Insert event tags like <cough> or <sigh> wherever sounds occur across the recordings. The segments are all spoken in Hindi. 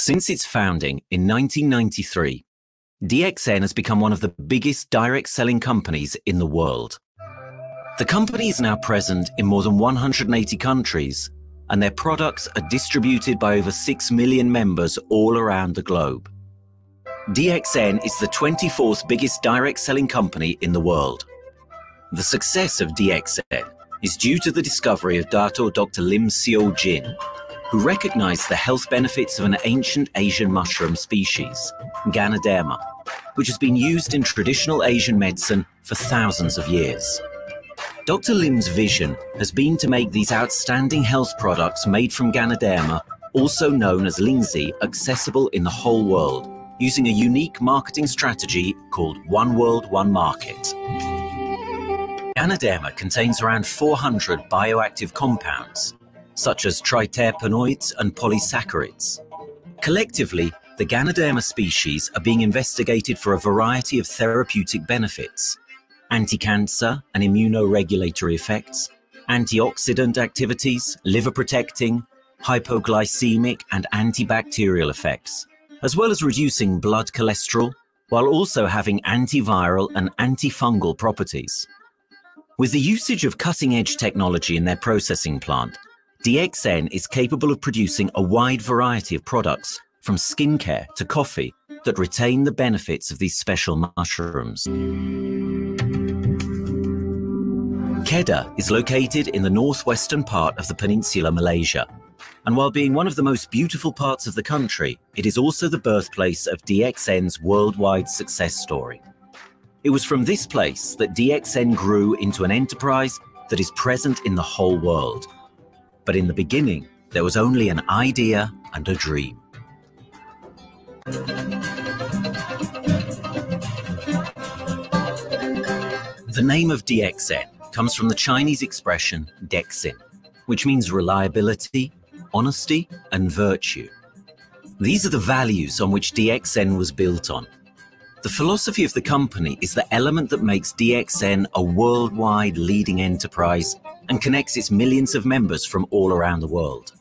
Since its founding in 1993, DXN has become one of the biggest direct selling companies in the world. The company is now present in more than 180 countries, and their products are distributed by over 6 million members all around the globe. DXN is the 24th biggest direct selling company in the world. The success of DXN is due to the discovery of Dato Dr. Lim Seo Jin, who recognized the health benefits of an ancient Asian mushroom species, Ganoderma, which has been used in traditional Asian medicine for thousands of years. Dr. Lim's vision has been to make these outstanding health products made from Ganoderma, also known as Lingzi, accessible in the whole world, using a unique marketing strategy called One World, One Market. Ganoderma contains around 400 bioactive compounds, such as triterpenoids and polysaccharides. Collectively, the Ganoderma species are being investigated for a variety of therapeutic benefits, anti-cancer and immunoregulatory effects, antioxidant activities, liver protecting, hypoglycemic and antibacterial effects, as well as reducing blood cholesterol, while also having antiviral and antifungal properties. With the usage of cutting-edge technology in their processing plant, DXN is capable of producing a wide variety of products, from skincare to coffee, that retain the benefits of these special mushrooms. Kedah is located in the northwestern part of the peninsula Malaysia. And while being one of the most beautiful parts of the country, it is also the birthplace of DXN's worldwide success story. It was from this place that DXN grew into an enterprise that is present in the whole world – but in the beginning, there was only an idea and a dream. The name of DXN comes from the Chinese expression dexin, which means reliability, honesty, and virtue. These are the values on which DXN was built on. The philosophy of the company is the element that makes DXN a worldwide leading enterprise and connects its millions of members from all around the world.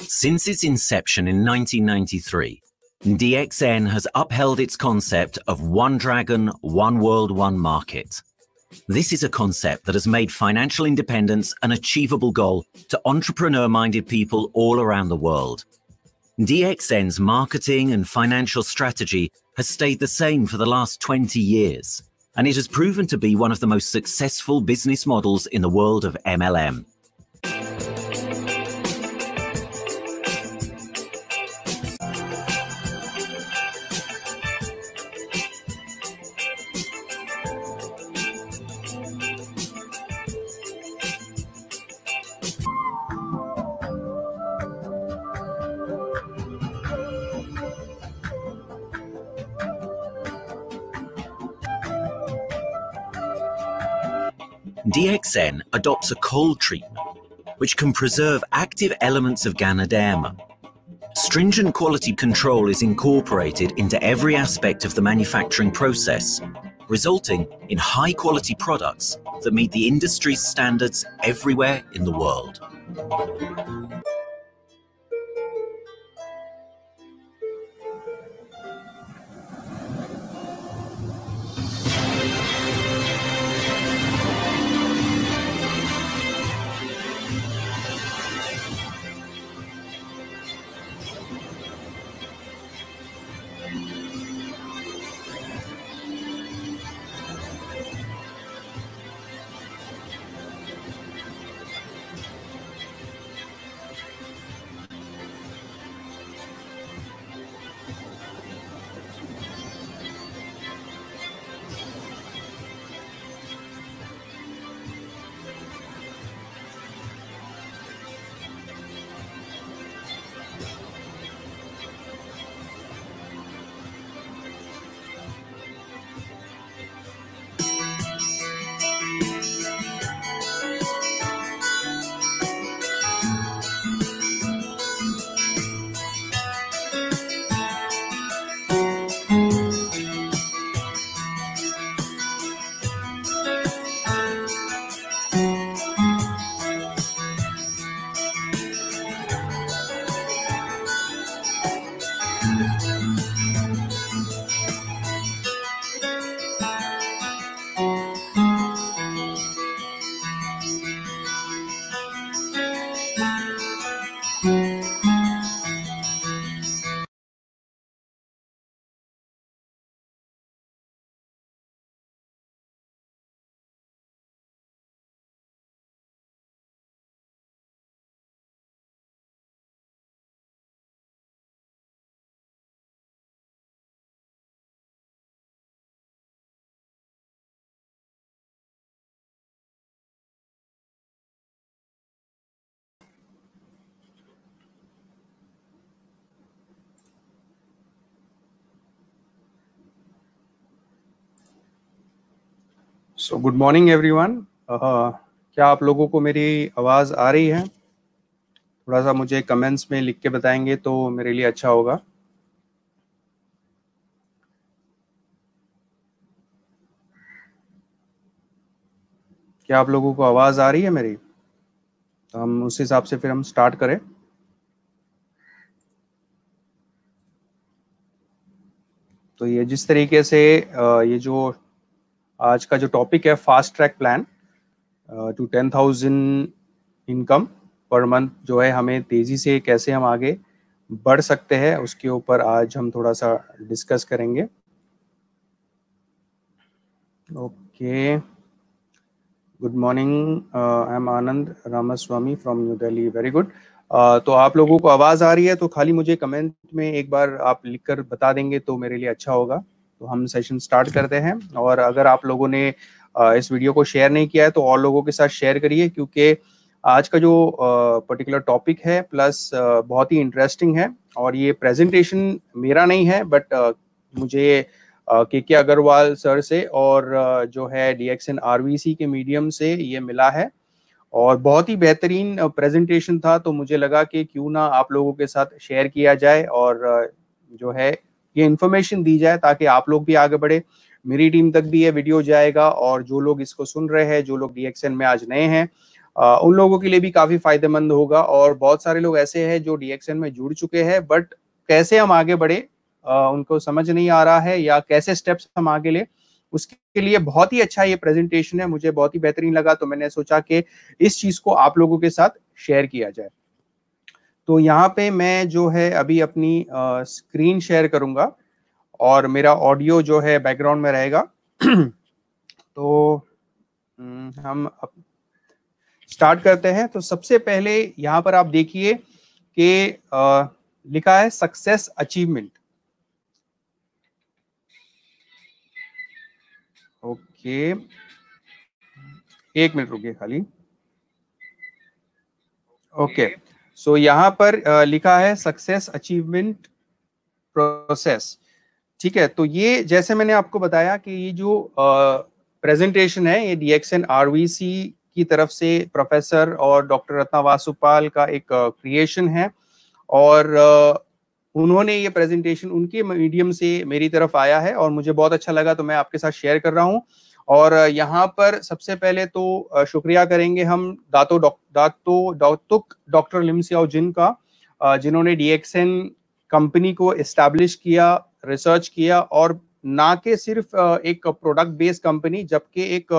Since its inception in 1993, DXN has upheld its concept of one dragon, one world, one market. This is a concept that has made financial independence an achievable goal to entrepreneur minded people all around the world DXN's marketing and financial strategy has stayed the same for the last 20 years, and it has proven to be one of the most successful business models in the world of MLM. DXN adopts a cold treatment which can preserve active elements of Ganoderma. Stringent quality control is incorporated into every aspect of the manufacturing process, resulting in high quality products that meet the industry's standards everywhere in the world. So good morning everyone क्या आप लोगों को मेरी आवाज़ आ रही है थोड़ा सा मुझे कमेंट्स में लिख के बताएंगे तो मेरे लिए अच्छा होगा क्या आप लोगों को आवाज़ आ रही है मेरी तो हम उस हिसाब से फिर हम स्टार्ट करें तो ये जिस तरीके से uh, ये जो आज का जो टॉपिक है fast track plan to ten thousand income per month जो है हमें तेज़ी से कैसे हम आगे बढ़ सकते हैं उसके ऊपर आज हम थोड़ा सा डिस्कस करेंगे okay good morning I am Anand Ramaswamy from New Delhi very good तो आप लोगों को आवाज़ आ रही है तो खाली मुझे कमेंट में एक बार आप लिखकर बता देंगे तो मेरे लिए अच्छा होगा तो हम सेशन स्टार्ट करते हैं और अगर आप लोगों ने इस वीडियो को शेयर नहीं किया है तो और लोगों के साथ शेयर करिए क्योंकि आज का जो पर्टिकुलर टॉपिक है प्लस बहुत ही इंटरेस्टिंग है और ये प्रेजेंटेशन मेरा नहीं है बट मुझे के के अग्रवाल सर से और जो है D X N R V C के मीडियम से ये मिला है और बहुत ही बेहतरीन प्रेजेंटेशन था तो मुझे लगा कि क्यों ना आप लोगों के साथ शेयर किया जाए और जो है ये इन्फॉर्मेशन दी जाए ताकि आप लोग भी आगे बढ़े मेरी टीम तक भी ये वीडियो जाएगा और जो लोग इसको सुन रहे हैं जो लोग डीएक्सएन में आज नए हैं उन लोगों के लिए भी काफी फायदेमंद होगा और बहुत सारे लोग ऐसे हैं जो डीएक्सएन में जुड़ चुके हैं बट कैसे हम आगे बढ़े उनको समझ नहीं आ रहा है या कैसे स्टेप्स हम आगे ले उसके लिए बहुत ही अच्छा ये प्रेजेंटेशन है मुझे बहुत ही बेहतरीन लगा तो मैंने सोचा कि इस चीज को आप लोगों के साथ शेयर किया जाए तो यहाँ पे मैं जो है अभी अपनी स्क्रीन शेयर करूंगा और मेरा ऑडियो जो है बैकग्राउंड में रहेगा <clears throat> तो हम्म, हम स्टार्ट करते हैं तो सबसे पहले यहाँ पर आप देखिए कि लिखा है सक्सेस अचीवमेंट ओके एक मिनट रुकिए खाली ओके okay. सो so, यहाँ पर uh, लिखा है सक्सेस अचीवमेंट प्रोसेस ठीक है तो ये जैसे मैंने आपको बताया कि ये जो प्रेजेंटेशन uh, है ये डीएक्सएन आरवीसी की तरफ से प्रोफेसर और डॉक्टर रत्ना वासुपाल का एक क्रिएशन uh, है और उन्होंने ये प्रेजेंटेशन उनके मीडियम से मेरी तरफ आया है और मुझे बहुत अच्छा लगा तो मैं आपके साथ शेयर कर रहा हूँ और यहाँ पर सबसे पहले तो शुक्रिया करेंगे हम दातो डॉक दातो दातुक डॉक्टर लिमसियाओ जिन का जिन्होंने डीएक्सएन कंपनी को इस्टेब्लिश किया रिसर्च किया और ना के सिर्फ एक प्रोडक्ट बेस्ड कंपनी जबकि एक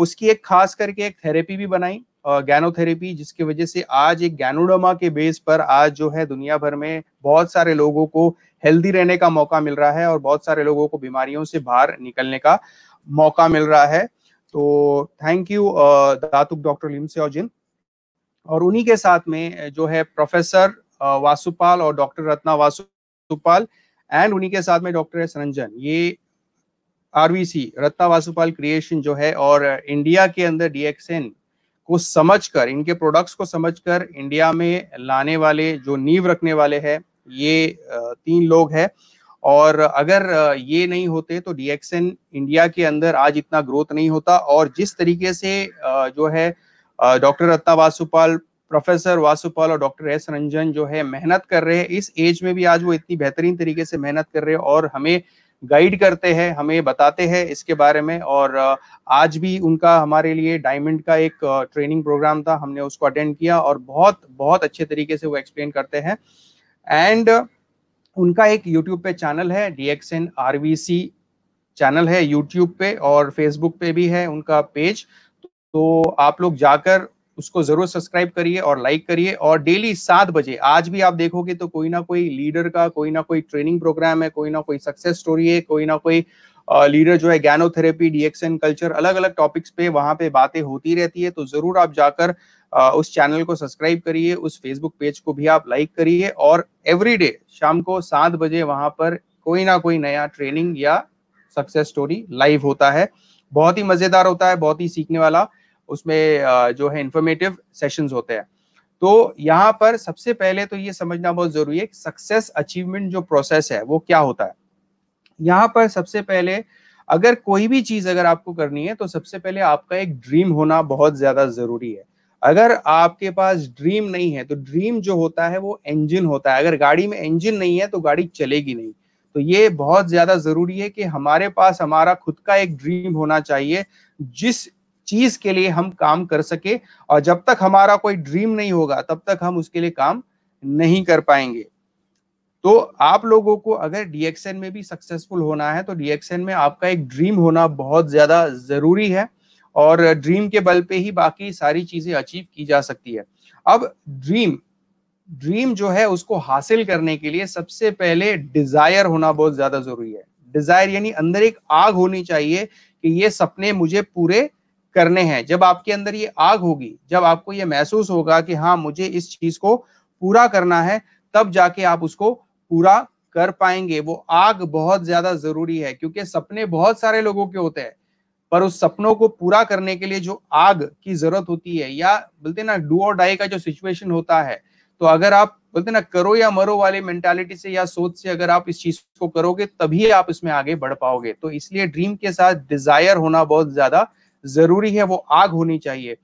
उसकी एक खास करके एक थेरेपी भी बनाई गैनोथेरेपी जिसकी वजह से आज एक गैनोडमा के बेस पर आज जो है दुनिया भर में बहुत सारे लोगों को हेल्दी रहने का मौका मिल रहा है और बहुत सारे लोगों को बीमारियों से बाहर निकलने का मौका मिल रहा है तो thank you uh, Datuk doctor Lim Jin और उन्हीं के साथ में uh, जो है प्रोफेसर uh, वासुपाल और डॉक्टर रत्ना वासुपाल एंड उन्हीं के साथ में डॉक्टर एस रंजन ये आरवीसी रत्ना वासुपाल क्रिएशन जो है और इंडिया के अंदर डीएक्सएन को समझकर इनके प्रोडक्ट्स को समझकर इंडिया में लाने वाले जो नींव रखने वाले हैं ये तीन लोग हैं और अगर ये नहीं होते तो डीएक्सएन इंडिया के अंदर आज इतना ग्रोथ नहीं होता और जिस तरीके से जो है डॉक्टर रत्ना वासुपाल प्रोफेसर वासुपाल और डॉक्टर एस रंजन जो है मेहनत कर रहे हैं इस एज में भी आज वो इतनी बेहतरीन तरीके से मेहनत कर रहे हैं और हमें गाइड करते हैं हमें बताते हैं इसके बारे में और आज भी उनका हमारे लिए डायमंड का एक ट्रेनिंग प्रोग्राम था हमने उसको अटेंड किया और बहुत बहुत अच्छे तरीके से वो एक्सप्लेन करते हैं एंड उनका एक यूट्यूब पे चैनल है D X N R V C channel है यूट्यूब पे और फेसबुक पे भी है उनका पेज तो आप लोग जाकर उसको जरूर सब्सक्राइब करिए और लाइक करिए और डेली सात बजे आज भी आप देखोगे तो कोई ना कोई लीडर का कोई ना कोई ट्रेनिंग प्रोग्राम है कोई ना कोई सक्सेस स्टोरी है कोई ना कोई लीडर जो है गैनोथेरेपी डीएक्सएन कल्चर अलग अलग टॉपिक्स पे वहां पे बातें होती रहती है तो जरूर आप जाकर उस चैनल को सब्सक्राइब करिए उस फेसबुक पेज को भी आप लाइक करिए और एवरीडे शाम को सात बजे वहां पर कोई ना कोई नया ट्रेनिंग या सक्सेस स्टोरी लाइव होता है बहुत ही मजेदार होता है बहुत ही सीखने वाला उसमें जो है इंफॉर्मेटिव सेशन होते हैं तो यहाँ पर सबसे पहले तो ये समझना बहुत जरूरी है सक्सेस अचीवमेंट जो प्रोसेस है वो क्या होता है यहाँ पर सबसे पहले अगर कोई भी चीज अगर आपको करनी है तो सबसे पहले आपका एक ड्रीम होना बहुत ज्यादा जरूरी है अगर आपके पास ड्रीम नहीं है तो ड्रीम जो होता है वो इंजन होता है अगर गाड़ी में इंजन नहीं है तो गाड़ी चलेगी नहीं तो ये बहुत ज्यादा जरूरी है कि हमारे पास हमारा खुद का एक ड्रीम होना चाहिए जिस चीज के लिए हम काम कर सके और जब तक हमारा कोई ड्रीम नहीं होगा तब तक हम उसके लिए काम नहीं कर पाएंगे तो आप लोगों को अगर डीएक्सएन में भी सक्सेसफुल होना है तो डीएक्सएन में आपका एक ड्रीम होना बहुत ज्यादा जरूरी है और ड्रीम के बल पे ही बाकी सारी चीजें अचीव की जा सकती है अब ड्रीम ड्रीम जो है उसको हासिल करने के लिए सबसे पहले डिजायर होना बहुत ज्यादा जरूरी है डिजायर यानी अंदर एक आग होनी चाहिए कि ये सपने मुझे पूरे करने हैं जब आपके अंदर ये आग होगी जब आपको ये महसूस होगा कि हाँ मुझे इस चीज को पूरा करना है तब जाके आप उसको पूरा कर पाएंगे वो आग बहुत ज्यादा जरूरी है क्योंकि सपने बहुत सारे लोगों के होते हैं पर उस सपनों को पूरा करने के लिए जो आग की जरूरत होती है या बोलते ना डू और डाई का जो सिचुएशन होता है तो अगर आप बोलते ना करो या मरो वाले मेंटालिटी से या सोच से अगर आप इस चीज को करोगे तभी आप इसमें आगे बढ़ पाओगे तो इसलिए ड्रीम के साथ डिजायर होना बहुत ज्यादा जरूरी है वो आग होनी चाहिए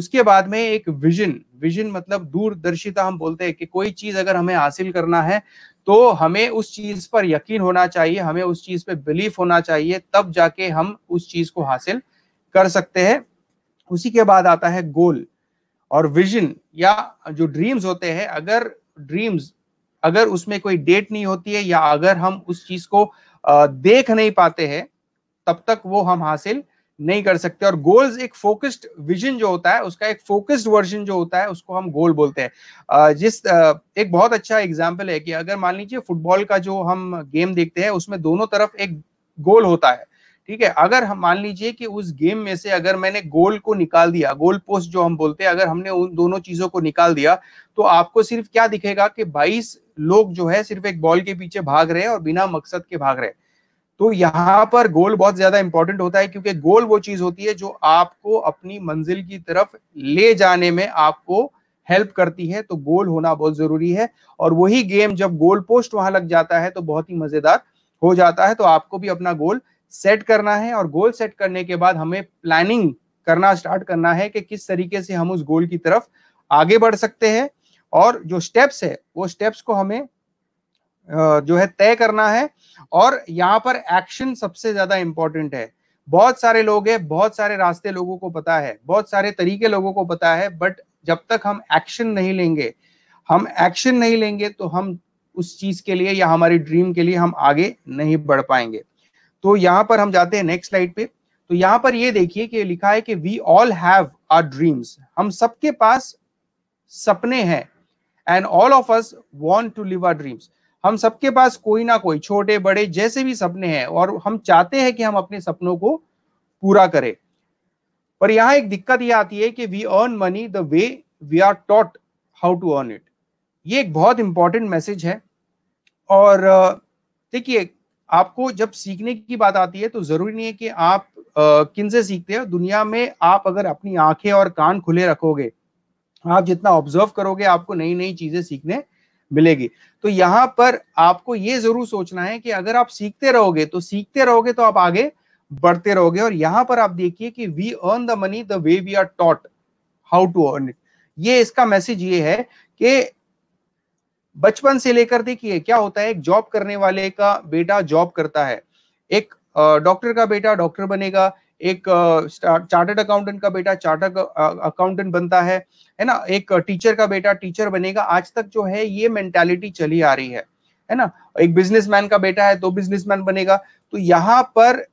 उसके बाद में एक विजन विजन मतलब दूरदर्शिता हम बोलते हैं कि कोई चीज अगर हमें हासिल करना है तो हमें उस चीज पर यकीन होना चाहिए हमें उस चीज पे बिलीफ होना चाहिए तब जाके हम उस चीज को हासिल कर सकते हैं उसी के बाद आता है गोल और विजन या जो ड्रीम्स होते हैं अगर ड्रीम्स अगर उसमें कोई डेट नहीं होती है या अगर हम उस चीज को देख नहीं पाते हैं तब तक वो हम हासिल नहीं कर सकते और गोल्स एक फोकस्ड विजन जो होता है उसका एक फोकस्ड वर्जन जो होता है उसको हम गोल बोलते हैं जिस एक बहुत अच्छा एग्जाम्पल है कि अगर मान लीजिए फुटबॉल का जो हम गेम देखते हैं उसमें दोनों तरफ एक गोल होता है ठीक है अगर हम मान लीजिए कि उस गेम में से अगर मैंने गोल को निकाल दिया गोल पोस्ट जो हम बोलते हैं अगर हमने उन दोनों चीजों को निकाल दिया तो आपको सिर्फ क्या दिखेगा कि 22 लोग जो है सिर्फ एक बॉल के पीछे भाग रहे हैं और बिना मकसद के भाग रहे हैं तो यहाँ पर गोल बहुत ज्यादा इंपॉर्टेंट होता है क्योंकि गोल वो चीज होती है जो आपको अपनी मंजिल की तरफ ले जाने में आपको हेल्प करती है तो गोल होना बहुत जरूरी है और वही गेम जब गोल पोस्ट वहां लग जाता है तो बहुत ही मजेदार हो जाता है तो आपको भी अपना गोल सेट करना है और गोल सेट करने के बाद हमें प्लानिंग करना स्टार्ट करना है कि किस तरीके से हम उस गोल की तरफ आगे बढ़ सकते हैं और जो स्टेप्स है वो स्टेप्स को हमें जो है तय करना है और यहाँ पर एक्शन सबसे ज्यादा इंपॉर्टेंट है बहुत सारे लोग हैं बहुत सारे रास्ते लोगों को पता है बहुत सारे तरीके लोगों को पता है बट जब तक हम एक्शन नहीं लेंगे हम एक्शन नहीं लेंगे तो हम उस चीज के लिए या हमारी ड्रीम के लिए हम आगे नहीं बढ़ पाएंगे तो यहाँ पर हम जाते हैं नेक्स्ट स्लाइड पे तो यहाँ पर ये देखिए कि लिखा है कि we all have our dreams हम सबके पास सपने हैं and all of us want to live our dreams हम सबके पास कोई ना कोई छोटे बड़े जैसे भी सपने हैं और हम चाहते हैं कि हम अपने सपनों को पूरा करें पर यहाँ एक दिक्कत यह आती है कि we earn money the way we are taught how to earn it ये एक बहुत इंपॉर्टेंट मैसेज है और देखिए आपको जब सीखने की बात आती है तो ज़रूरी नहीं है कि आप किन से सीखते हो दुनिया में आप अगर अपनी आंखें और कान खुले रखोगे आप जितना ऑब्जर्व करोगे आपको नई नई चीज़ें सीखने मिलेगी तो यहाँ पर आपको ये जरूर सोचना है कि अगर आप सीखते रहोगे तो सीखते रहोगे तो आप आगे बढ़ते रहोगे और यहाँ पर आप देखिए कि we earn the money the way we are taught how to earn it ये इसका मैसेज ये है कि बचपन से लेकर देखिए क्या होता है एक जॉब करने वाले का बेटा जॉब करता है एक डॉक्टर का बेटा डॉक्टर बनेगा एक चार्टर्ड अकाउंटेंट का बेटा चार्टर्ड अकाउंटेंट बनता है है ना एक टीचर का बेटा टीचर बनेगा आज तक जो है ये मेंटेलिटी चली आ रही है है ना एक बिजनेसमैन का बेटा है तो बिजनेसमैन बनेगा तो यहाँ पर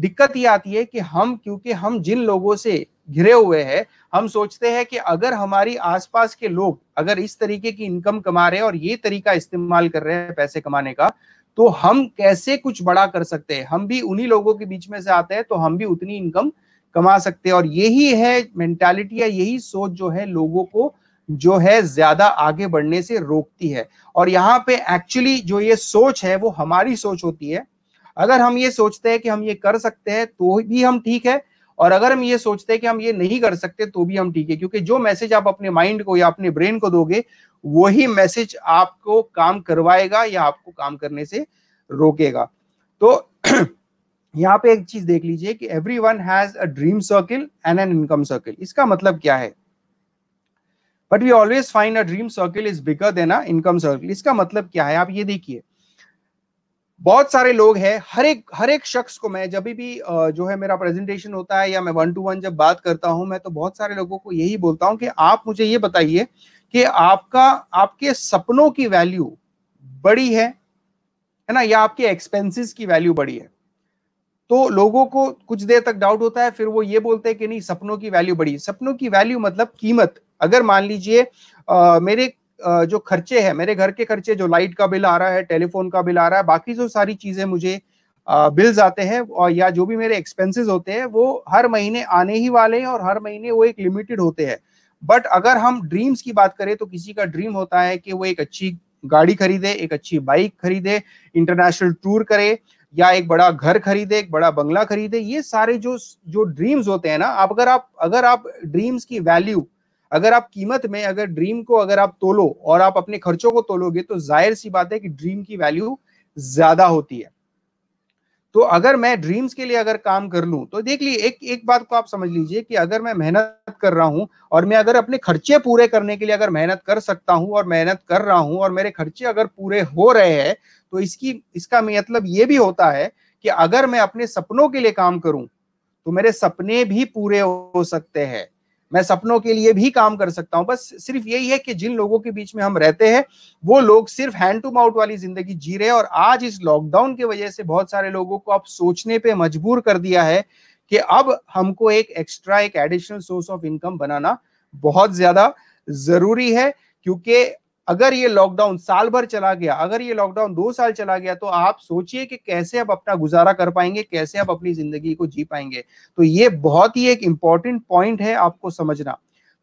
दिक्कत ये आती है कि हम क्योंकि हम जिन लोगों से घिरे हुए हैं हम सोचते हैं कि अगर हमारी आसपास के लोग अगर इस तरीके की इनकम कमा रहे हैं और ये तरीका इस्तेमाल कर रहे हैं पैसे कमाने का तो हम कैसे कुछ बड़ा कर सकते हैं हम भी उन्हीं लोगों के बीच में से आते हैं तो हम भी उतनी इनकम कमा सकते हैं और यही है मेंटालिटी या यही सोच जो है लोगों को जो है ज्यादा आगे बढ़ने से रोकती है और यहाँ पे एक्चुअली जो ये सोच है वो हमारी सोच होती है अगर हम ये सोचते हैं कि हम ये कर सकते हैं तो भी हम ठीक है और अगर हम ये सोचते हैं कि हम ये नहीं कर सकते तो भी हम ठीक है क्योंकि जो मैसेज आप अपने माइंड को या अपने ब्रेन को दोगे वही मैसेज आपको काम करवाएगा या आपको काम करने से रोकेगा तो <clears throat> यहाँ पे एक चीज देख लीजिए कि everyone has a dream circle and an income circle इसका मतलब क्या है but we always find a dream circle is bigger than a income circle इसका मतलब क्या है आप ये देखिए बहुत सारे लोग हैं हर एक हर एक शख्स को मैं जब भी जो है मेरा प्रेजेंटेशन होता है या मैं वन टू वन जब बात करता हूं मैं तो बहुत सारे लोगों को यही बोलता हूं कि आप मुझे ये बताइए कि आपका आपके सपनों की वैल्यू बड़ी है है ना या आपके एक्सपेंसेस की वैल्यू बड़ी है तो लोगों को कुछ देर तक डाउट होता है फिर वो ये बोलते हैं कि नहीं सपनों की वैल्यू बड़ी है सपनों की वैल्यू मतलब कीमत अगर मान लीजिए मेरे आ, जो खर्चे हैं मेरे घर के खर्चे जो लाइट का बिल आ रहा है टेलीफोन का बिल आ रहा है बाकी जो सारी चीजें मुझे बिल्स आते हैं और या जो भी मेरे एक्सपेंसेस होते हैं वो हर महीने आने ही वाले हैं और हर महीने वो एक लिमिटेड होते हैं बट अगर हम ड्रीम्स की बात करें तो किसी का ड्रीम होता है कि वो एक अच्छी गाड़ी खरीदे एक अच्छी बाइक खरीदे इंटरनेशनल टूर करे या एक बड़ा घर खरीदे एक बड़ा बंगला खरीदे ये सारे जो जो ड्रीम्स होते हैं ना आप अगर आप अगर आप ड्रीम्स की वैल्यू अगर आप कीमत में अगर ड्रीम को अगर आप तोलो और आप अपने खर्चों को तोलोगे तो जाहिर सी बात है कि ड्रीम की वैल्यू ज्यादा होती है तो अगर मैं ड्रीम्स के लिए अगर काम कर लूँ तो देख लीजिए एक एक बात को आप समझ लीजिए कि अगर मैं मेहनत कर रहा हूं और मैं अगर अपने खर्चे पूरे करने के लिए अगर मेहनत कर सकता हूं और मेहनत कर रहा हूं और मेरे खर्चे अगर पूरे हो रहे हैं तो इसकी इसका मतलब ये भी होता है कि अगर मैं अपने सपनों के लिए काम करूं तो मेरे सपने भी पूरे हो सकते हैं मैं सपनों के लिए भी काम कर सकता हूं बस सिर्फ यही है कि जिन लोगों के बीच में हम रहते हैं वो लोग सिर्फ हैंड टू माउथ वाली जिंदगी जी रहे हैं और आज इस लॉकडाउन की वजह से बहुत सारे लोगों को अब सोचने पर मजबूर कर दिया है कि अब हमको एक एक्स्ट्रा एक एडिशनल सोर्स ऑफ इनकम बनाना बहुत ज्यादा जरूरी है क्योंकि अगर ये लॉकडाउन साल भर चला गया अगर ये लॉकडाउन दो साल चला गया तो आप सोचिए कि कैसे आप अपना गुजारा कर पाएंगे कैसे आप अपनी जिंदगी को जी पाएंगे तो ये बहुत ही एक इम्पॉर्टेंट पॉइंट है आपको समझना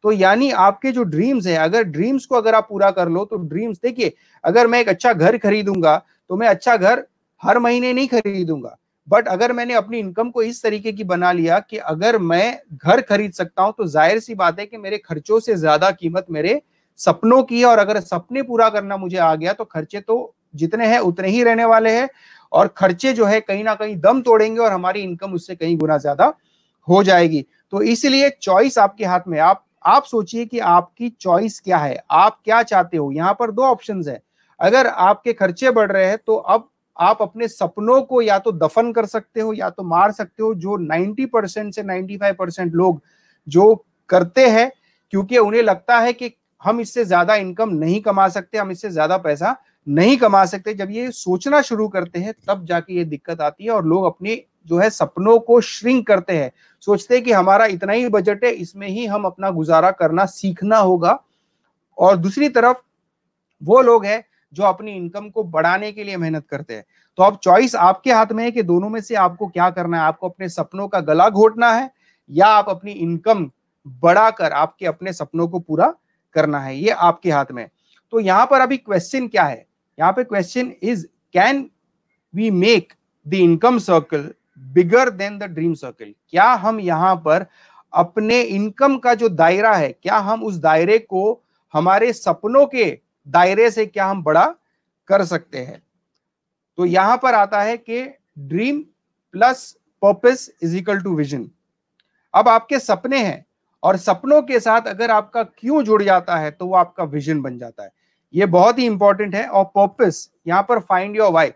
तो यानी आपके जो ड्रीम्स है अगर ड्रीम्स को अगर आप पूरा कर लो तो ड्रीम्स देखिए अगर मैं एक अच्छा घर खरीदूंगा तो मैं अच्छा घर हर महीने नहीं खरीदूंगा बट अगर मैंने अपनी इनकम को इस तरीके की बना लिया कि अगर मैं घर खरीद सकता हूं तो जाहिर सी बात है कि मेरे खर्चों से ज्यादा कीमत मेरे सपनों की है और अगर सपने पूरा करना मुझे आ गया तो खर्चे तो जितने हैं उतने ही रहने वाले हैं और खर्चे जो है कहीं ना कहीं दम तोड़ेंगे और हमारी इनकम उससे कहीं गुना ज्यादा हो जाएगी तो इसलिए चॉइस आपके हाथ में आप आप सोचिए कि आपकी चॉइस क्या है आप क्या चाहते हो यहाँ पर दो ऑप्शन है अगर आपके खर्चे बढ़ रहे हैं तो अब आप अपने सपनों को या तो दफन कर सकते हो या तो मार सकते हो जो 90 परसेंट से 95 परसेंट लोग जो करते हैं क्योंकि उन्हें लगता है कि हम इससे ज्यादा इनकम नहीं कमा सकते हम इससे ज्यादा पैसा नहीं कमा सकते जब ये सोचना शुरू करते हैं तब जाके ये दिक्कत आती है और लोग अपने जो है सपनों को श्रिंक करते हैं सोचते हैं कि हमारा इतना ही बजट है इसमें ही हम अपना गुजारा करना सीखना होगा और दूसरी तरफ वो लोग हैं जो अपनी इनकम को बढ़ाने के लिए मेहनत करते हैं तो अब चॉइस आपके हाथ में है कि दोनों में से आपको क्या करना है आपको अपने सपनों का गला घोटना है या आप अपनी इनकम बढ़ाकर आपके अपने सपनों को पूरा करना है ये आपके हाथ में तो यहाँ पर अभी क्वेश्चन क्या है यहाँ पे question is can we make the income circle bigger than the dream circle क्या हम यहाँ पर अपने इनकम का जो दायरा है क्या हम उस दायरे को हमारे सपनों के दायरे से क्या हम बड़ा कर सकते हैं तो यहां पर आता है कि dream plus purpose is equal to vision अब आपके सपने हैं और सपनों के साथ अगर आपका क्यों जुड़ जाता है तो वो आपका विजन बन जाता है ये बहुत ही इंपॉर्टेंट है और पर्पस यहाँ पर फाइंड योर वाई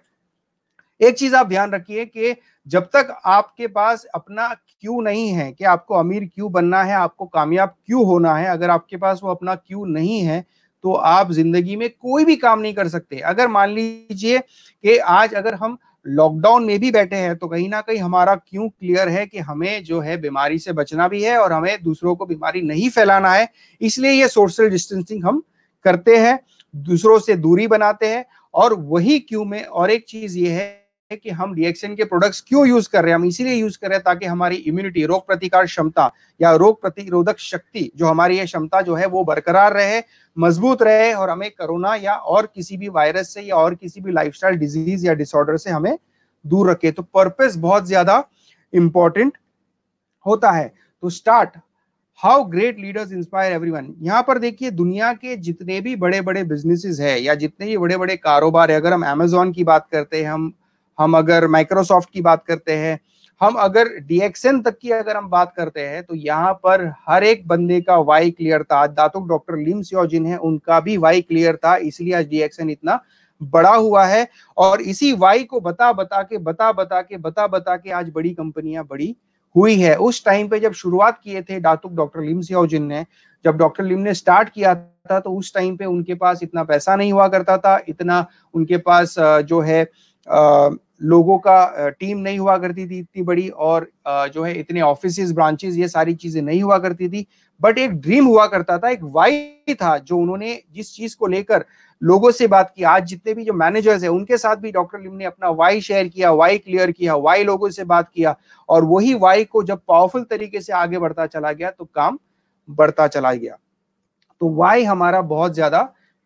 एक चीज आप ध्यान रखिए कि जब तक आपके पास अपना क्यों नहीं है कि आपको अमीर क्यों बनना है आपको कामयाब क्यों होना है अगर आपके पास वो अपना क्यों नहीं है तो आप जिंदगी में कोई भी काम नहीं कर सकते अगर मान लीजिए कि आज अगर हम लॉकडाउन में भी बैठे हैं तो कहीं ना कहीं हमारा क्यों क्लियर है कि हमें जो है बीमारी से बचना भी है और हमें दूसरों को बीमारी नहीं फैलाना है इसलिए ये सोशल डिस्टेंसिंग हम करते हैं दूसरों से दूरी बनाते हैं और वही क्यों में और एक चीज ये है है कि हम रिएक्शन के प्रोडक्ट्स क्यों यूज कर रहे हैं हम इसीलिए यूज कर रहे हैं ताकि हमारी इम्यूनिटी रोग प्रतिकार क्षमता या रोग प्रतिरोधक शक्ति जो हमारी ये क्षमता जो है वो बरकरार रहे मजबूत रहे और हमें कोरोना या और किसी भी वायरस से या और किसी भी लाइफ डिजीज या डिसऑर्डर से हमें दूर रखे तो पर्पज बहुत ज्यादा इंपॉर्टेंट होता है तो start how great leaders inspire everyone यहाँ पर देखिए दुनिया के जितने भी बड़े बड़े बिजनेसिस है या जितने भी बड़े बड़े कारोबार है अगर हम अमेजोन की बात करते हैं हम हम अगर माइक्रोसॉफ्ट की बात करते हैं हम अगर डीएक्सएन तक की अगर हम बात करते हैं तो यहाँ पर हर एक बंदे का वाई क्लियर था दातुक डॉक्टर लिम सियो है उनका भी वाई क्लियर था इसलिए आज डीएक्सएन इतना बड़ा हुआ है और इसी वाई को बता बता के बता बता के बता बता के आज बड़ी कंपनियां बड़ी हुई है उस टाइम पे जब शुरुआत किए थे दातुक डॉक्टर लिम सियाओ जिन ने जब डॉक्टर लिम ने स्टार्ट किया था तो उस टाइम पे उनके पास इतना पैसा नहीं हुआ करता था इतना उनके पास जो है आ, लोगों का टीम नहीं हुआ करती थी इतनी बड़ी और जो है इतने ऑफिस ब्रांचेस ये सारी चीजें नहीं हुआ करती थी बट एक ड्रीम हुआ करता था एक वाई था जो उन्होंने जिस चीज को लेकर लोगों से बात की आज जितने भी जो मैनेजर्स हैं उनके साथ भी डॉक्टर लिम ने अपना वाई शेयर किया वाई क्लियर किया वाई लोगों से बात किया और वही वाई को जब पावरफुल तरीके से आगे बढ़ता चला गया तो काम बढ़ता चला गया तो वाई हमारा बहुत ज्यादा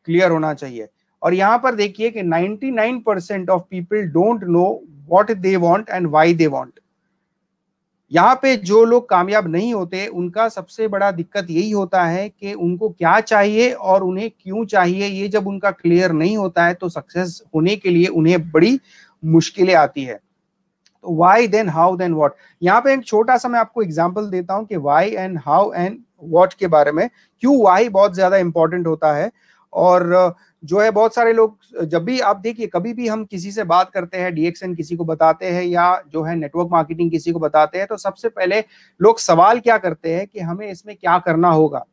क्लियर होना चाहिए और यहाँ पर देखिए कि 99% percent of people don't know what they want and why they want यहाँ पे जो लोग कामयाब नहीं होते उनका सबसे बड़ा दिक्कत यही होता है कि उनको क्या चाहिए और उन्हें क्यों चाहिए ये जब उनका क्लियर नहीं होता है तो सक्सेस होने के लिए उन्हें बड़ी मुश्किलें आती है तो why then how then what यहाँ पे एक छोटा सा मैं आपको एग्जाम्पल देता हूँ कि why and how and what के बारे में क्यों वाई बहुत ज्यादा इंपॉर्टेंट होता है और जो है बहुत सारे लोग जब भी आप देखिए कभी भी हम किसी से बात करते हैं डीएक्सएन किसी को बताते हैं या जो है नेटवर्क मार्केटिंग किसी को बताते हैं तो सबसे पहले लोग सवाल क्या करते हैं कि हमें इसमें क्या करना होगा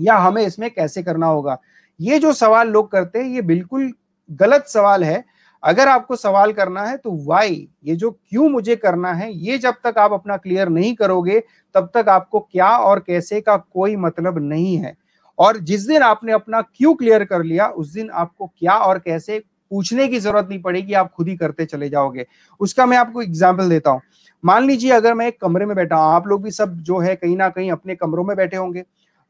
या हमें इसमें कैसे करना होगा ये जो सवाल लोग करते हैं ये बिल्कुल गलत सवाल है अगर आपको सवाल करना है तो वाई ये जो क्यों मुझे करना है ये जब तक आप अपना क्लियर नहीं करोगे तब तक आपको क्या और कैसे का कोई मतलब नहीं है और जिस दिन आपने अपना क्यू क्लियर कर लिया उस दिन आपको क्या और कैसे पूछने की जरूरत नहीं पड़ेगी आप खुद ही करते चले जाओगे उसका मैं आपको एग्जाम्पल देता हूँ मान लीजिए अगर मैं एक कमरे में बैठा हूँ आप लोग भी सब जो है कहीं ना कहीं अपने कमरों में बैठे होंगे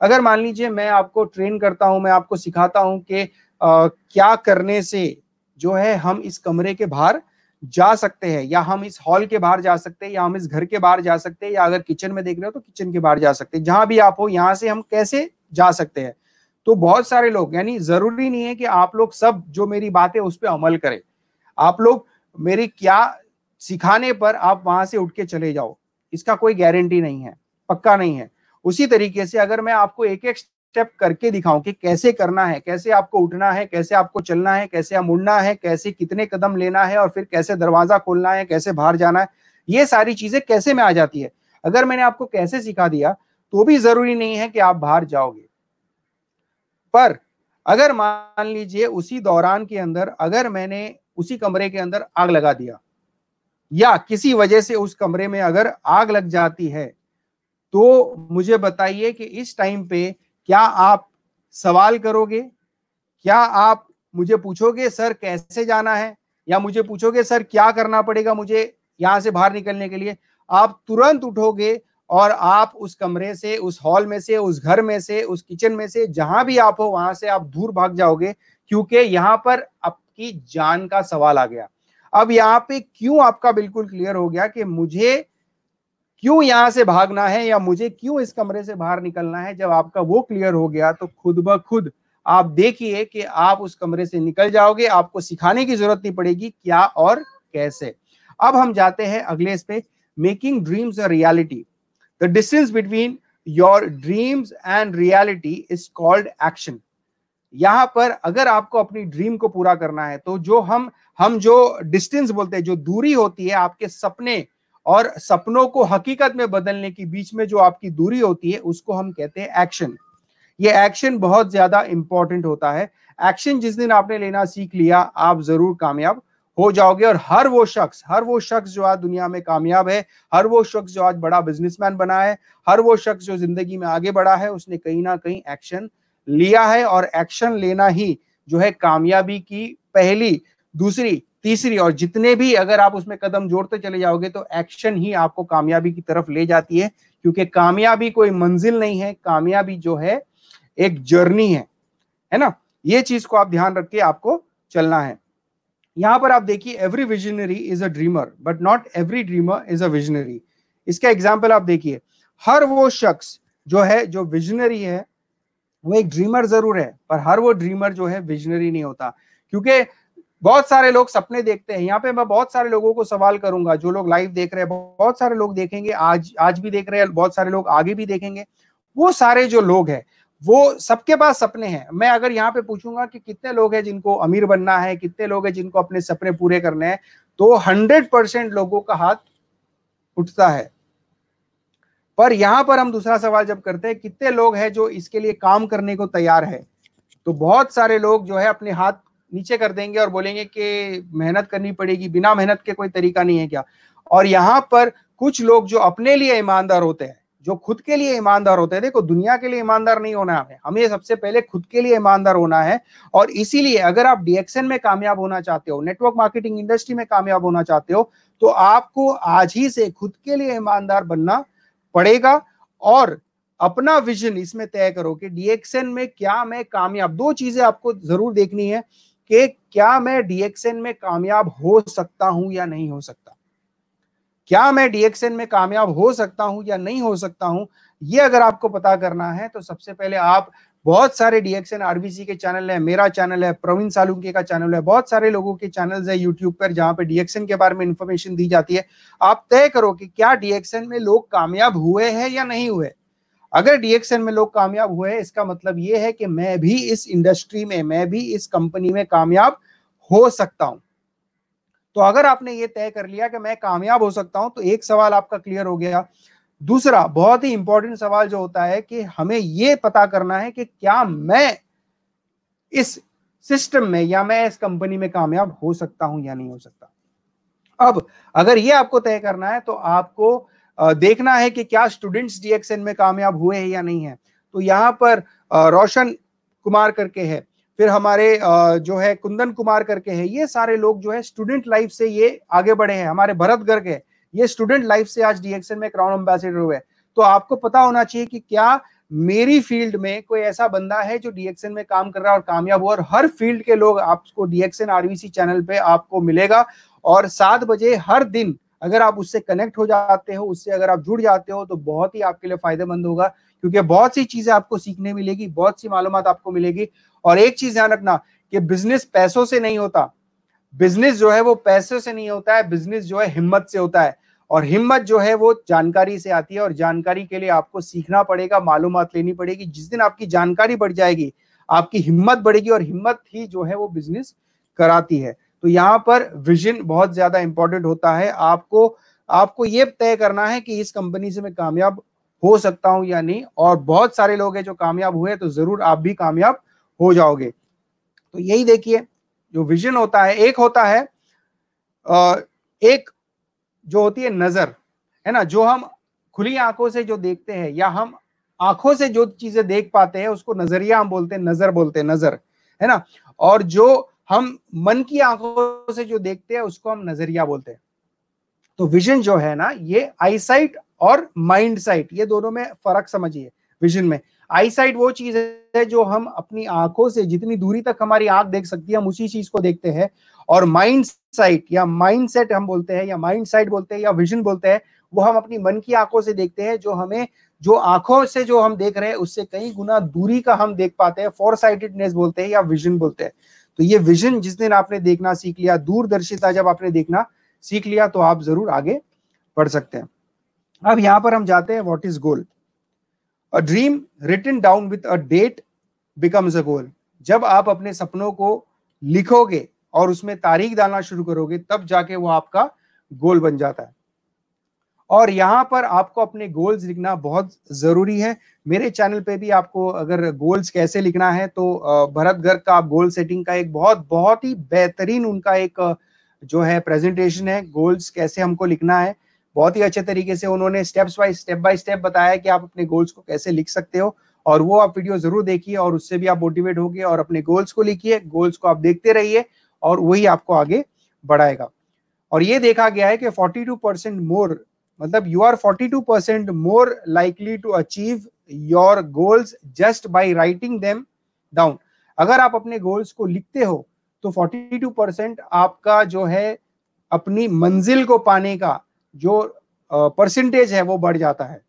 अगर मान लीजिए मैं आपको ट्रेन करता हूँ मैं आपको सिखाता हूँ कि क्या करने से जो है हम इस कमरे के बाहर जा सकते हैं या हम इस हॉल के बाहर जा सकते हैं या हम इस घर के बाहर जा सकते हैं या अगर किचन में देख रहे हो तो किचन के बाहर जा सकते हैं जहां भी आप हो यहाँ से हम कैसे जा सकते हैं तो बहुत सारे लोग यानी जरूरी नहीं है कि आप लोग सब जो मेरी बात है उस पर अमल करें आप लोग मेरी क्या सिखाने पर आप वहां से उठ के चले जाओ इसका कोई गारंटी नहीं है पक्का नहीं है उसी तरीके से अगर मैं आपको एक एक स्टेप करके दिखाऊं कि कैसे करना है कैसे आपको उठना है कैसे आपको चलना है कैसे आप मुड़ना है कैसे कितने कदम लेना है और फिर कैसे दरवाजा खोलना है कैसे बाहर जाना है ये सारी चीजें कैसे में आ जाती है अगर मैंने आपको कैसे सिखा दिया तो भी जरूरी नहीं है कि आप बाहर जाओगे पर अगर मान लीजिए उसी दौरान के अंदर अगर मैंने उसी कमरे के अंदर आग लगा दिया या किसी वजह से उस कमरे में अगर आग लग जाती है तो मुझे बताइए कि इस टाइम पे क्या आप सवाल करोगे क्या आप मुझे पूछोगे सर कैसे जाना है या मुझे पूछोगे सर क्या करना पड़ेगा मुझे यहां से बाहर निकलने के लिए आप तुरंत उठोगे और आप उस कमरे से उस हॉल में से उस घर में से उस किचन में से जहां भी आप हो वहां से आप दूर भाग जाओगे क्योंकि यहाँ पर आपकी जान का सवाल आ गया अब यहाँ पे क्यों आपका बिल्कुल क्लियर हो गया कि मुझे क्यों यहाँ से भागना है या मुझे क्यों इस कमरे से बाहर निकलना है जब आपका वो क्लियर हो गया तो खुद ब खुद आप देखिए कि आप उस कमरे से निकल जाओगे आपको सिखाने की जरूरत नहीं पड़ेगी क्या और कैसे अब हम जाते हैं अगले इस पे making dreams a reality The distance between your dreams and reality is called action यहां पर अगर आपको अपनी ड्रीम को पूरा करना है तो जो हम हम जो डिस्टेंस बोलते हैं जो दूरी होती है आपके सपने और सपनों को हकीकत में बदलने के बीच में जो आपकी दूरी होती है उसको हम कहते हैं एक्शन ये एक्शन बहुत ज्यादा इंपॉर्टेंट होता है एक्शन जिस दिन आपने लेना सीख लिया आप जरूर कामयाब हो जाओगे और हर वो शख्स हर वो शख्स जो आज दुनिया में कामयाब है हर वो शख्स जो आज बड़ा बिजनेसमैन बना है हर वो शख्स जो जिंदगी में आगे बढ़ा है उसने कहीं ना कहीं एक्शन लिया है और एक्शन लेना ही जो है कामयाबी की पहली दूसरी तीसरी और जितने भी अगर आप उसमें कदम जोड़ते चले जाओगे तो एक्शन ही आपको कामयाबी की तरफ ले जाती है क्योंकि कामयाबी कोई मंजिल नहीं है कामयाबी जो है एक जर्नी है है ना ये चीज को आप ध्यान रख के आपको चलना है यहां पर आप देखिए every visionary is a dreamer but not every dreamer is a visionary इसका एग्जाम्पल आप देखिए हर वो शख्स जो है जो विजनरी है वो एक ड्रीमर जरूर है पर हर वो ड्रीमर जो है विजनरी नहीं होता क्योंकि बहुत सारे लोग सपने देखते हैं यहाँ पे मैं बहुत सारे लोगों को सवाल करूंगा जो लोग लाइव देख रहे हैं बहुत सारे लोग देखेंगे आज आज भी देख रहे हैं बहुत सारे लोग आगे भी देखेंगे वो सारे जो लोग हैं वो सबके पास सपने हैं मैं अगर यहाँ पे पूछूंगा कि कितने लोग हैं जिनको अमीर बनना है कितने लोग हैं जिनको अपने सपने पूरे करने हैं तो हंड्रेड परसेंट लोगों का हाथ उठता है पर यहाँ पर हम दूसरा सवाल जब करते हैं कितने लोग हैं जो इसके लिए काम करने को तैयार है तो बहुत सारे लोग जो है अपने हाथ नीचे कर देंगे और बोलेंगे कि मेहनत करनी पड़ेगी बिना मेहनत के कोई तरीका नहीं है क्या और यहाँ पर कुछ लोग जो अपने लिए ईमानदार होते हैं जो खुद के लिए ईमानदार होते हैं देखो दुनिया के लिए ईमानदार नहीं होना है हमें सबसे पहले खुद के लिए ईमानदार होना है और इसीलिए अगर आप डीएक्सएन में कामयाब होना चाहते हो नेटवर्क मार्केटिंग इंडस्ट्री में कामयाब होना चाहते हो तो आपको आज ही से खुद के लिए ईमानदार बनना पड़ेगा और अपना विजन इसमें तय करो कि डीएक्सएन में क्या मैं कामयाब दो चीजें आपको जरूर देखनी है कि क्या मैं डीएक्सएन में कामयाब हो सकता हूं या नहीं हो सकता क्या मैं डीएक्सएन में कामयाब हो सकता हूं या नहीं हो सकता हूं ये अगर आपको पता करना है तो सबसे पहले आप बहुत सारे डीएक्सएन आरबीसी के चैनल है मेरा चैनल है प्रवीण सालुंके का चैनल है बहुत सारे लोगों के चैनल है यूट्यूब पर जहां पर डीएक्सएन के बारे में इंफॉर्मेशन दी जाती है आप तय करो कि क्या डीएक्सएन में लोग कामयाब हुए हैं या नहीं हुए अगर डीएक्सएन में लोग कामयाब हुए हैं इसका मतलब ये है कि मैं भी इस इंडस्ट्री में मैं भी इस कंपनी में कामयाब हो सकता हूं तो अगर आपने ये तय कर लिया कि मैं कामयाब हो सकता हूं तो एक सवाल आपका क्लियर हो गया दूसरा बहुत ही इंपॉर्टेंट सवाल जो होता है कि हमें ये पता करना है कि क्या मैं इस सिस्टम में या मैं इस कंपनी में कामयाब हो सकता हूं या नहीं हो सकता अब अगर ये आपको तय करना है तो आपको देखना है कि क्या स्टूडेंट्स डीएक्सएन में कामयाब हुए हैं या नहीं है तो यहां पर रोशन कुमार करके है फिर हमारे जो है कुंदन कुमार करके हैं ये सारे लोग जो है स्टूडेंट लाइफ से ये आगे बढ़े हैं हमारे भरत गर्ग है ये स्टूडेंट लाइफ से आज डीएक्सएन में क्राउन एम्बेसडर हुए तो आपको पता होना चाहिए कि क्या मेरी फील्ड में कोई ऐसा बंदा है जो डीएक्सएन में काम कर रहा है और कामयाब हुआ और हर फील्ड के लोग आपको डीएक्सएन आरवीसी चैनल पे आपको मिलेगा और सात बजे हर दिन अगर आप उससे कनेक्ट हो जाते हो उससे अगर आप जुड़ जाते हो तो बहुत ही आपके लिए फायदेमंद होगा क्योंकि बहुत सी चीजें आपको सीखने मिलेगी बहुत सी मालूम आपको मिलेगी और एक चीज ध्यान रखना कि बिजनेस पैसों से नहीं होता बिजनेस जो है वो पैसों से नहीं होता है बिजनेस जो है हिम्मत से होता है और हिम्मत जो है वो जानकारी से आती है और जानकारी के लिए आपको सीखना पड़ेगा मालूम लेनी पड़ेगी जिस दिन आपकी जानकारी बढ़ जाएगी आपकी हिम्मत बढ़ेगी और हिम्मत ही जो है वो बिजनेस कराती है तो यहाँ पर विजन बहुत ज्यादा इंपॉर्टेंट होता है आपको आपको ये तय करना है कि इस कंपनी से मैं कामयाब हो सकता हूं या नहीं और बहुत सारे लोग हैं जो कामयाब हुए तो जरूर आप भी कामयाब हो जाओगे तो यही देखिए जो विजन होता है एक होता है एक जो होती है नजर है ना जो हम खुली आंखों से जो देखते हैं या हम आंखों से जो चीजें देख पाते हैं उसको नजरिया हम बोलते हैं नजर बोलते हैं नजर है ना और जो हम मन की आंखों से जो देखते हैं उसको हम नजरिया बोलते हैं तो विजन जो है ना ये आईसाइट और माइंड साइट ये दोनों में फर्क समझिए विजन में आई साइट वो चीज है जो हम अपनी आंखों से जितनी दूरी तक हमारी आंख देख सकती है हम उसी चीज को देखते हैं और माइंड साइट या माइंड सेट हम बोलते हैं या माइंड साइट बोलते हैं या विजन बोलते हैं वो हम अपनी मन की आंखों से देखते हैं जो हमें जो आंखों से जो हम देख रहे हैं उससे कई गुना दूरी का हम देख पाते हैं फोर साइटेडनेस बोलते हैं या विजन बोलते हैं तो ये विजन जिस दिन आपने देखना सीख लिया दूरदर्शिता जब आपने देखना सीख लिया तो आप जरूर आगे बढ़ सकते हैं अब यहाँ पर हम जाते हैं what is goal a dream written down with a date becomes a goal जब आप अपने सपनों को लिखोगे और उसमें तारीख डालना शुरू करोगे तब जाके वो आपका गोल बन जाता है और यहाँ पर आपको अपने गोल्स लिखना बहुत जरूरी है मेरे चैनल पे भी आपको अगर गोल्स कैसे लिखना है तो भरत गर्ग का आप गोल सेटिंग का एक बहुत बहुत ही बेहतरीन उनका एक जो है प्रेजेंटेशन है गोल्स कैसे हमको लिखना है बहुत ही अच्छे तरीके से उन्होंने steps wise step by step बताया कि आप अपने गोल्स को कैसे लिख सकते हो और वो आप वीडियो जरूर देखिए और उससे भी आप मोटिवेट हो और अपने गोल्स को लिखिए गोल्स को आप देखते रहिए और वही आपको आगे बढ़ाएगा और ये देखा गया है कि 42 परसेंट मोर मतलब you are 42 percent more likely to achieve your goals just by writing them down अगर आप अपने गोल्स को लिखते हो तो 42 परसेंट आपका जो है अपनी मंजिल को पाने का जो परसेंटेज है वो बढ़ जाता है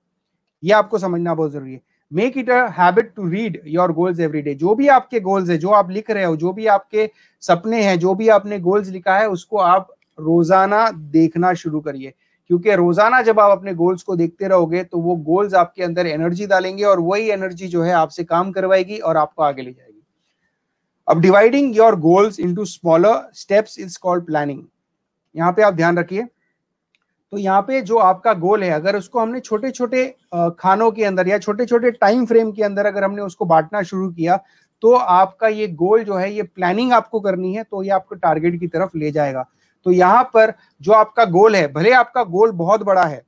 ये आपको समझना बहुत जरूरी है make it a habit to read your goals every day जो भी आपके गोल्स है जो आप लिख रहे हो जो भी आपके सपने हैं जो भी आपने गोल्स लिखा है उसको आप रोजाना देखना शुरू करिए क्योंकि रोजाना जब आप अपने गोल्स को देखते रहोगे तो वो गोल्स आपके अंदर एनर्जी डालेंगे और वही एनर्जी जो है आपसे काम करवाएगी और आपको आगे ले जाएगी अब dividing your goals into smaller steps is called planning यहाँ पे आप ध्यान रखिए तो यहाँ पे जो आपका गोल है अगर उसको हमने छोटे छोटे खानों के अंदर या छोटे छोटे टाइम फ्रेम के अंदर अगर हमने उसको बांटना शुरू किया तो आपका ये गोल जो है ये प्लानिंग आपको करनी है तो ये आपको टारगेट की तरफ ले जाएगा तो यहाँ पर जो आपका गोल है भले आपका गोल बहुत बड़ा है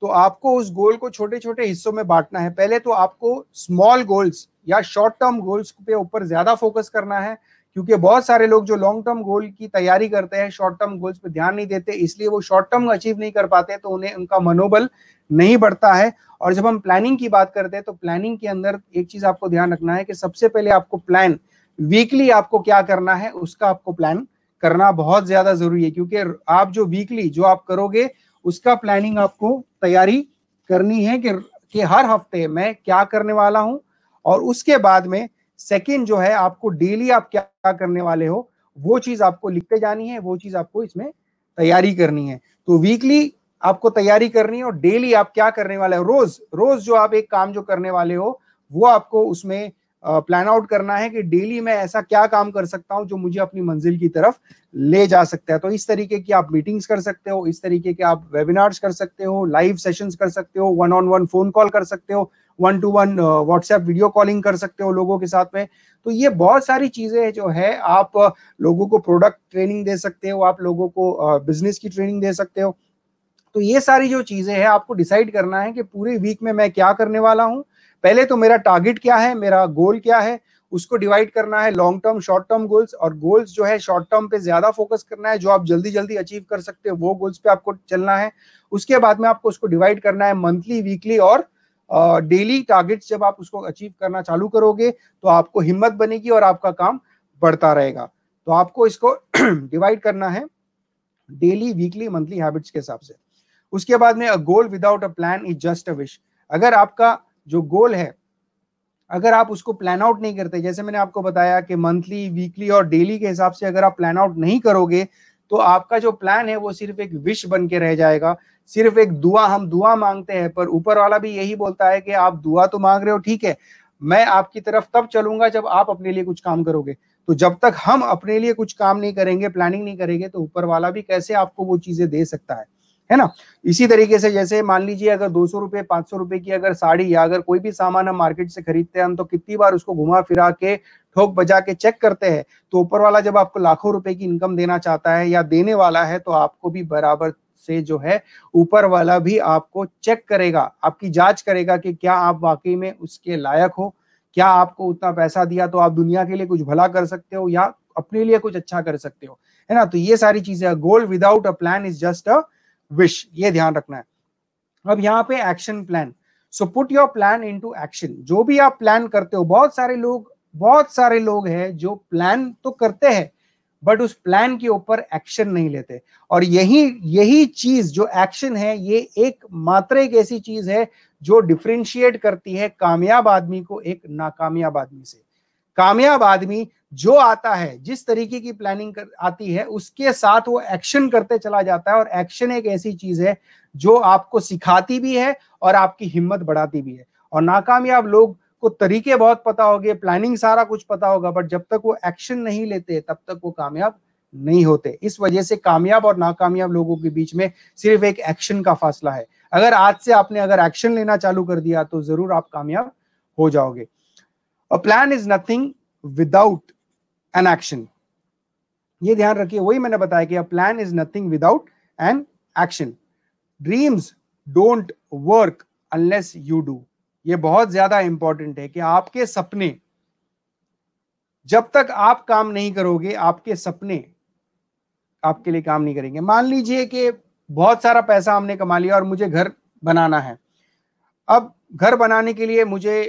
तो आपको उस गोल को छोटे छोटे हिस्सों में बांटना है पहले तो आपको स्मॉल गोल्स या शॉर्ट टर्म गोल्स पे ऊपर ज्यादा फोकस करना है क्योंकि बहुत सारे लोग जो लॉन्ग टर्म गोल की तैयारी करते हैं शॉर्ट टर्म गोल्स पे ध्यान नहीं देते इसलिए वो शॉर्ट टर्म अचीव नहीं कर पाते तो उन्हें उनका मनोबल नहीं बढ़ता है और जब हम प्लानिंग की बात करते हैं तो प्लानिंग के अंदर एक चीज आपको ध्यान रखना है कि सबसे पहले आपको प्लान वीकली आपको क्या करना है उसका आपको प्लान करना बहुत ज्यादा जरूरी है क्योंकि आप जो वीकली जो आप करोगे उसका प्लानिंग आपको तैयारी करनी है कि, कि हर हफ्ते मैं क्या करने वाला हूं और उसके बाद में सेकेंड जो है आपको डेली आप क्या करने वाले हो वो चीज आपको लिखते जानी है वो चीज आपको इसमें तैयारी करनी है तो वीकली आपको तैयारी करनी है और डेली आप क्या करने वाले हो रोज रोज जो आप एक काम जो करने वाले हो वो आपको उसमें प्लान आउट करना है कि डेली मैं ऐसा क्या काम कर सकता हूं जो मुझे अपनी मंजिल की तरफ ले जा सकता है तो इस तरीके की आप मीटिंग्स कर सकते हो इस तरीके के आप वेबिनार्स कर सकते हो लाइव सेशंस कर सकते हो one on one phone call कर सकते हो one to one WhatsApp video calling कर सकते हो लोगों के साथ में तो ये बहुत सारी चीज़ें जो है आप uh, लोगों को प्रोडक्ट ट्रेनिंग दे सकते हो आप लोगों को बिजनेस uh, की ट्रेनिंग दे सकते हो तो ये सारी जो चीज़ें हैं आपको डिसाइड करना है कि पूरे वीक में मैं क्या करने वाला हूँ पहले तो मेरा टारगेट क्या है मेरा गोल क्या है उसको डिवाइड करना है long term short term goals और गोल्स जो है शॉर्ट टर्म पे ज्यादा फोकस करना है जो आप जल्दी जल्दी अचीव कर सकते हो वो गोल्स पे आपको चलना है उसके बाद में आपको उसको डिवाइड करना है मंथली वीकली और डेली टारगेट्स जब आप उसको अचीव करना चालू करोगे तो आपको हिम्मत बनेगी और आपका काम बढ़ता रहेगा तो आपको इसको डिवाइड <clears throat> करना है डेली वीकली मंथली हैबिट्स के हिसाब से उसके बाद में a goal without a plan is just a wish अगर आपका जो गोल है अगर आप उसको प्लान आउट नहीं करते जैसे मैंने आपको बताया कि मंथली वीकली और डेली के हिसाब से अगर आप प्लान आउट नहीं करोगे तो आपका जो प्लान है वो सिर्फ एक विश बन के रह जाएगा सिर्फ एक दुआ हम दुआ मांगते हैं पर ऊपर वाला भी यही बोलता है कि आप दुआ तो मांग रहे हो ठीक है मैं आपकी तरफ तब चलूंगा जब आप अपने लिए कुछ काम करोगे तो जब तक हम अपने लिए कुछ काम नहीं करेंगे प्लानिंग नहीं करेंगे तो ऊपर वाला भी कैसे आपको वो चीजें दे सकता है है ना इसी तरीके से जैसे मान लीजिए अगर दो सौ रुपये पांच सौ रुपए की अगर साड़ी या अगर कोई भी सामान हम मार्केट से खरीदते हैं हम तो कितनी बार उसको घुमा फिरा के ठोक बजा के चेक करते हैं तो ऊपर वाला जब आपको लाखों रुपए की इनकम देना चाहता है या देने वाला है तो आपको भी बराबर से जो है ऊपर वाला भी आपको चेक करेगा आपकी जांच करेगा कि क्या आप वाकई में उसके लायक हो क्या आपको उतना पैसा दिया तो आप दुनिया के लिए कुछ भला कर सकते हो या अपने लिए कुछ अच्छा कर सकते हो है ना तो ये सारी चीजें goal without a plan is just a wish ये ध्यान रखना है अब यहाँ पे action plan so put your plan into action जो भी आप प्लान करते हो बहुत सारे लोग बहुत सारे लोग हैं जो प्लान तो करते हैं बट उस प्लान के ऊपर एक्शन नहीं लेते और यही यही चीज जो एक्शन है ये एक मात्र एक ऐसी चीज है जो डिफ्रेंशिएट करती है कामयाब आदमी को एक नाकामयाब आदमी से कामयाब आदमी जो आता है जिस तरीके की प्लानिंग कर, आती है उसके साथ वो एक्शन करते चला जाता है और एक्शन एक ऐसी चीज है जो आपको सिखाती भी है और आपकी हिम्मत बढ़ाती भी है और नाकामयाब लोग को तरीके बहुत पता होंगे प्लानिंग सारा कुछ पता होगा बट जब तक वो एक्शन नहीं लेते तब तक वो कामयाब नहीं होते इस वजह से कामयाब और नाकामयाब लोगों के बीच में सिर्फ एक एक्शन का फासला है अगर आज से आपने अगर एक्शन लेना चालू कर दिया तो जरूर आप कामयाब हो जाओगे a plan is nothing without an action ये ध्यान रखिए वही मैंने बताया कि a plan is nothing without an action dreams don't work unless you do ये बहुत ज्यादा इंपॉर्टेंट है कि आपके सपने जब तक आप काम नहीं करोगे आपके सपने आपके लिए काम नहीं करेंगे मान लीजिए कि बहुत सारा पैसा हमने कमा लिया और मुझे घर बनाना है अब घर बनाने के लिए मुझे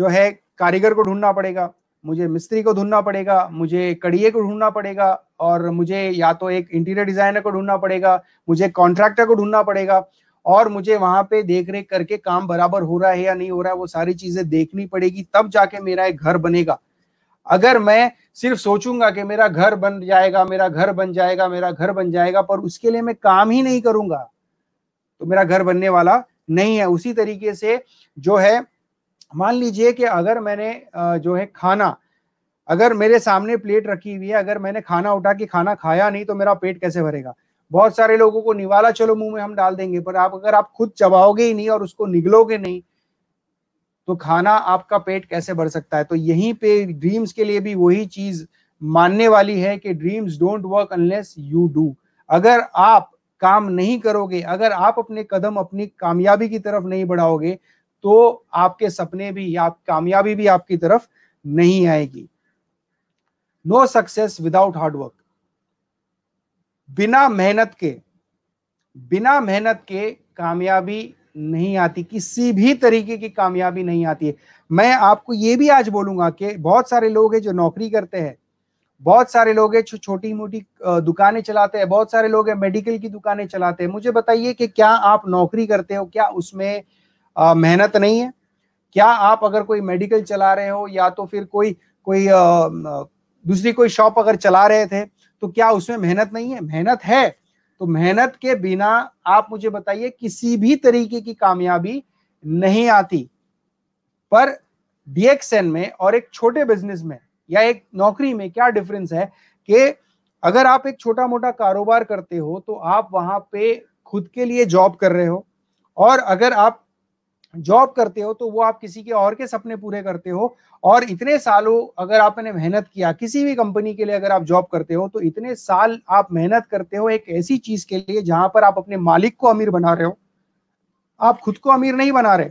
जो है कारीगर को ढूंढना पड़ेगा मुझे मिस्त्री को ढूंढना पड़ेगा मुझे कड़िए को ढूंढना पड़ेगा और मुझे या तो एक इंटीरियर डिजाइनर को ढूंढना पड़ेगा मुझे कॉन्ट्रैक्टर को ढूंढना पड़ेगा और मुझे वहां पे देख रेख करके काम बराबर हो रहा है या नहीं हो रहा है वो सारी चीजें देखनी पड़ेगी तब जाके मेरा एक घर बनेगा अगर मैं सिर्फ सोचूंगा कि मेरा घर बन जाएगा मेरा घर बन जाएगा मेरा घर बन जाएगा पर उसके लिए मैं काम ही नहीं करूंगा तो मेरा घर बनने वाला नहीं है उसी तरीके से जो है मान लीजिए कि अगर मैंने जो है खाना अगर मेरे सामने प्लेट रखी हुई है अगर मैंने खाना उठा के खाना खाया नहीं तो मेरा पेट कैसे भरेगा बहुत सारे लोगों को निवाला चलो मुंह में हम डाल देंगे पर आप अगर आप खुद चबाओगे ही नहीं और उसको निगलोगे नहीं तो खाना आपका पेट कैसे भर सकता है तो यहीं पे ड्रीम्स के लिए भी वही चीज मानने वाली है कि dreams don't work unless you do अगर आप काम नहीं करोगे अगर आप अपने कदम अपनी कामयाबी की तरफ नहीं बढ़ाओगे तो आपके सपने भी आप कामयाबी भी आपकी तरफ नहीं आएगी नो सक्सेस विदाउट हार्डवर्क बिना मेहनत के बिना मेहनत के कामयाबी नहीं आती किसी भी तरीके की कामयाबी नहीं आती है मैं आपको ये भी आज बोलूंगा कि बहुत सारे लोग हैं जो नौकरी करते हैं बहुत सारे लोग हैं जो छोटी मोटी दुकानें चलाते हैं बहुत सारे लोग हैं मेडिकल की दुकानें चलाते हैं मुझे बताइए कि क्या आप नौकरी करते हो क्या उसमें मेहनत नहीं है क्या आप अगर कोई मेडिकल चला रहे हो या तो फिर कोई कोई दूसरी कोई शॉप अगर चला रहे थे तो क्या उसमें मेहनत नहीं है मेहनत है तो मेहनत के बिना आप मुझे बताइए किसी भी तरीके की कामयाबी नहीं आती पर डीएक्सएन में और एक छोटे बिजनेस में या एक नौकरी में क्या डिफरेंस है कि अगर आप एक छोटा मोटा कारोबार करते हो तो आप वहां पे खुद के लिए जॉब कर रहे हो और अगर आप जॉब करते हो तो वो आप किसी के और के सपने पूरे करते हो और इतने सालों अगर आपने मेहनत किया किसी भी कंपनी के लिए अगर आप जॉब करते हो तो इतने साल आप मेहनत करते हो एक ऐसी चीज के लिए जहां पर आप अपने मालिक को अमीर बना रहे हो आप खुद को अमीर नहीं बना रहे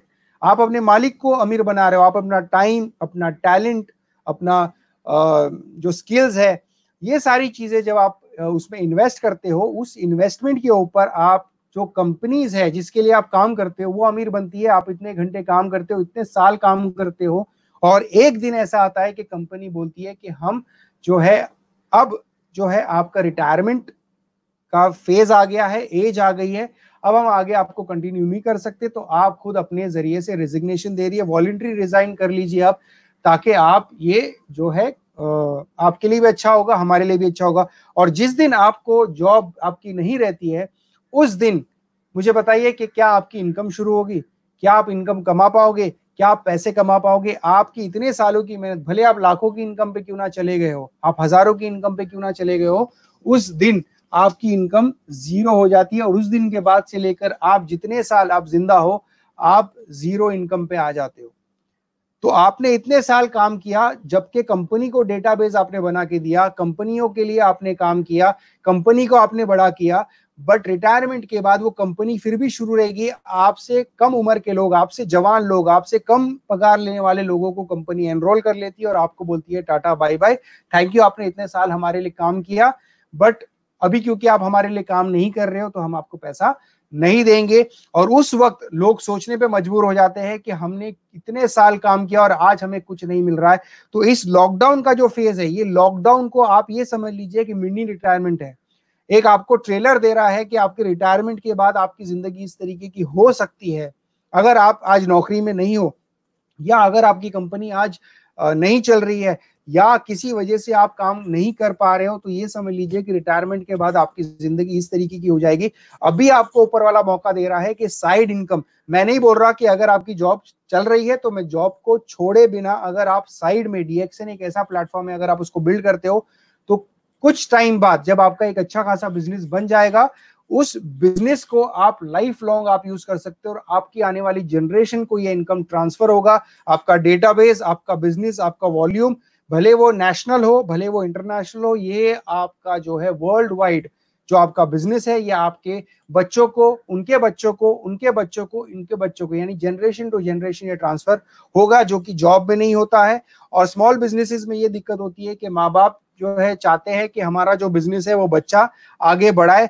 आप अपने मालिक को अमीर बना रहे हो आप अपना टाइम अपना टैलेंट अपना जो स्किल्स है ये सारी चीजें जब आप उसमें इन्वेस्ट करते हो उस इन्वेस्टमेंट के ऊपर आप जो कंपनीज है जिसके लिए आप काम करते हो वो अमीर बनती है आप इतने घंटे काम करते हो इतने साल काम करते हो और एक दिन ऐसा आता है कि कंपनी बोलती है कि हम जो है अब जो है आपका रिटायरमेंट का फेज आ गया है एज आ गई है अब हम आगे आपको कंटिन्यू नहीं कर सकते तो आप खुद अपने जरिए से रेजिग्नेशन दे रही है वॉलेंट्री रिजाइन कर लीजिए आप ताकि आप ये जो है आपके लिए भी अच्छा होगा हमारे लिए भी अच्छा होगा और जिस दिन आपको जॉब आपकी नहीं रहती है उस दिन मुझे बताइए कि क्या आपकी इनकम शुरू होगी क्या आप इनकम कमा पाओगे क्या आप पैसे कमा पाओगे आपकी इतने सालों की मेहनत भले आप लाखों की इनकम पे क्यों ना चले गए हो आप हजारों की इनकम पे क्यों ना चले गए हो उस दिन आपकी इनकम जीरो हो जाती है और उस दिन के बाद से लेकर आप जितने साल आप जिंदा हो आप जीरो इनकम पे आ जाते हो तो आपने इतने साल काम किया जबकि कंपनी को डेटाबेस आपने बना के दिया कंपनियों के लिए आपने काम किया कंपनी को आपने बड़ा किया बट रिटायरमेंट के बाद वो कंपनी फिर भी शुरू रहेगी आपसे कम उम्र के लोग आपसे जवान लोग आपसे कम पगार लेने वाले लोगों को कंपनी एनरोल कर लेती है और आपको बोलती है tata bye bye thank you आपने इतने साल हमारे लिए काम किया बट अभी क्योंकि आप हमारे लिए काम नहीं कर रहे हो तो हम आपको पैसा नहीं देंगे और उस वक्त लोग सोचने पे मजबूर हो जाते हैं कि हमने इतने साल काम किया और आज हमें कुछ नहीं मिल रहा है तो इस लॉकडाउन का जो फेज है ये लॉकडाउन को आप ये समझ लीजिए कि मिनी रिटायरमेंट है एक आपको ट्रेलर दे रहा है कि आपके रिटायरमेंट के बाद आपकी जिंदगी इस तरीके की हो सकती है अगर आप आज नौकरी में नहीं हो या अगर आपकी कंपनी आज नहीं चल रही है या किसी वजह से आप काम नहीं कर पा रहे हो तो ये समझ लीजिए कि रिटायरमेंट के बाद आपकी जिंदगी इस तरीके की हो जाएगी अभी आपको ऊपर वाला मौका दे रहा है कि साइड इनकम मैं नहीं बोल रहा कि अगर आपकी जॉब चल रही है तो मैं जॉब को छोड़े बिना अगर आप साइड में डीएक्सन एक ऐसा प्लेटफॉर्म है अगर आप उसको बिल्ड करते हो कुछ टाइम बाद जब आपका एक अच्छा खासा बिजनेस बन जाएगा उस बिजनेस को आप लाइफ लॉन्ग आप यूज कर सकते हो और आपकी आने वाली जनरेशन को ये इनकम ट्रांसफर होगा आपका डेटाबेस आपका बिजनेस आपका वॉल्यूम भले वो नेशनल हो भले वो इंटरनेशनल हो ये आपका जो है वर्ल्ड वाइड जो आपका बिजनेस है ये आपके बच्चों को उनके बच्चों को उनके बच्चों को इनके बच्चों को यानी जनरेशन टू जनरेशन ये ट्रांसफर होगा जो कि जॉब में नहीं होता है और स्मॉल बिजनेसेस में ये दिक्कत होती है कि माँ बाप जो है चाहते हैं कि हमारा जो बिजनेस है वो बच्चा आगे बढ़ाए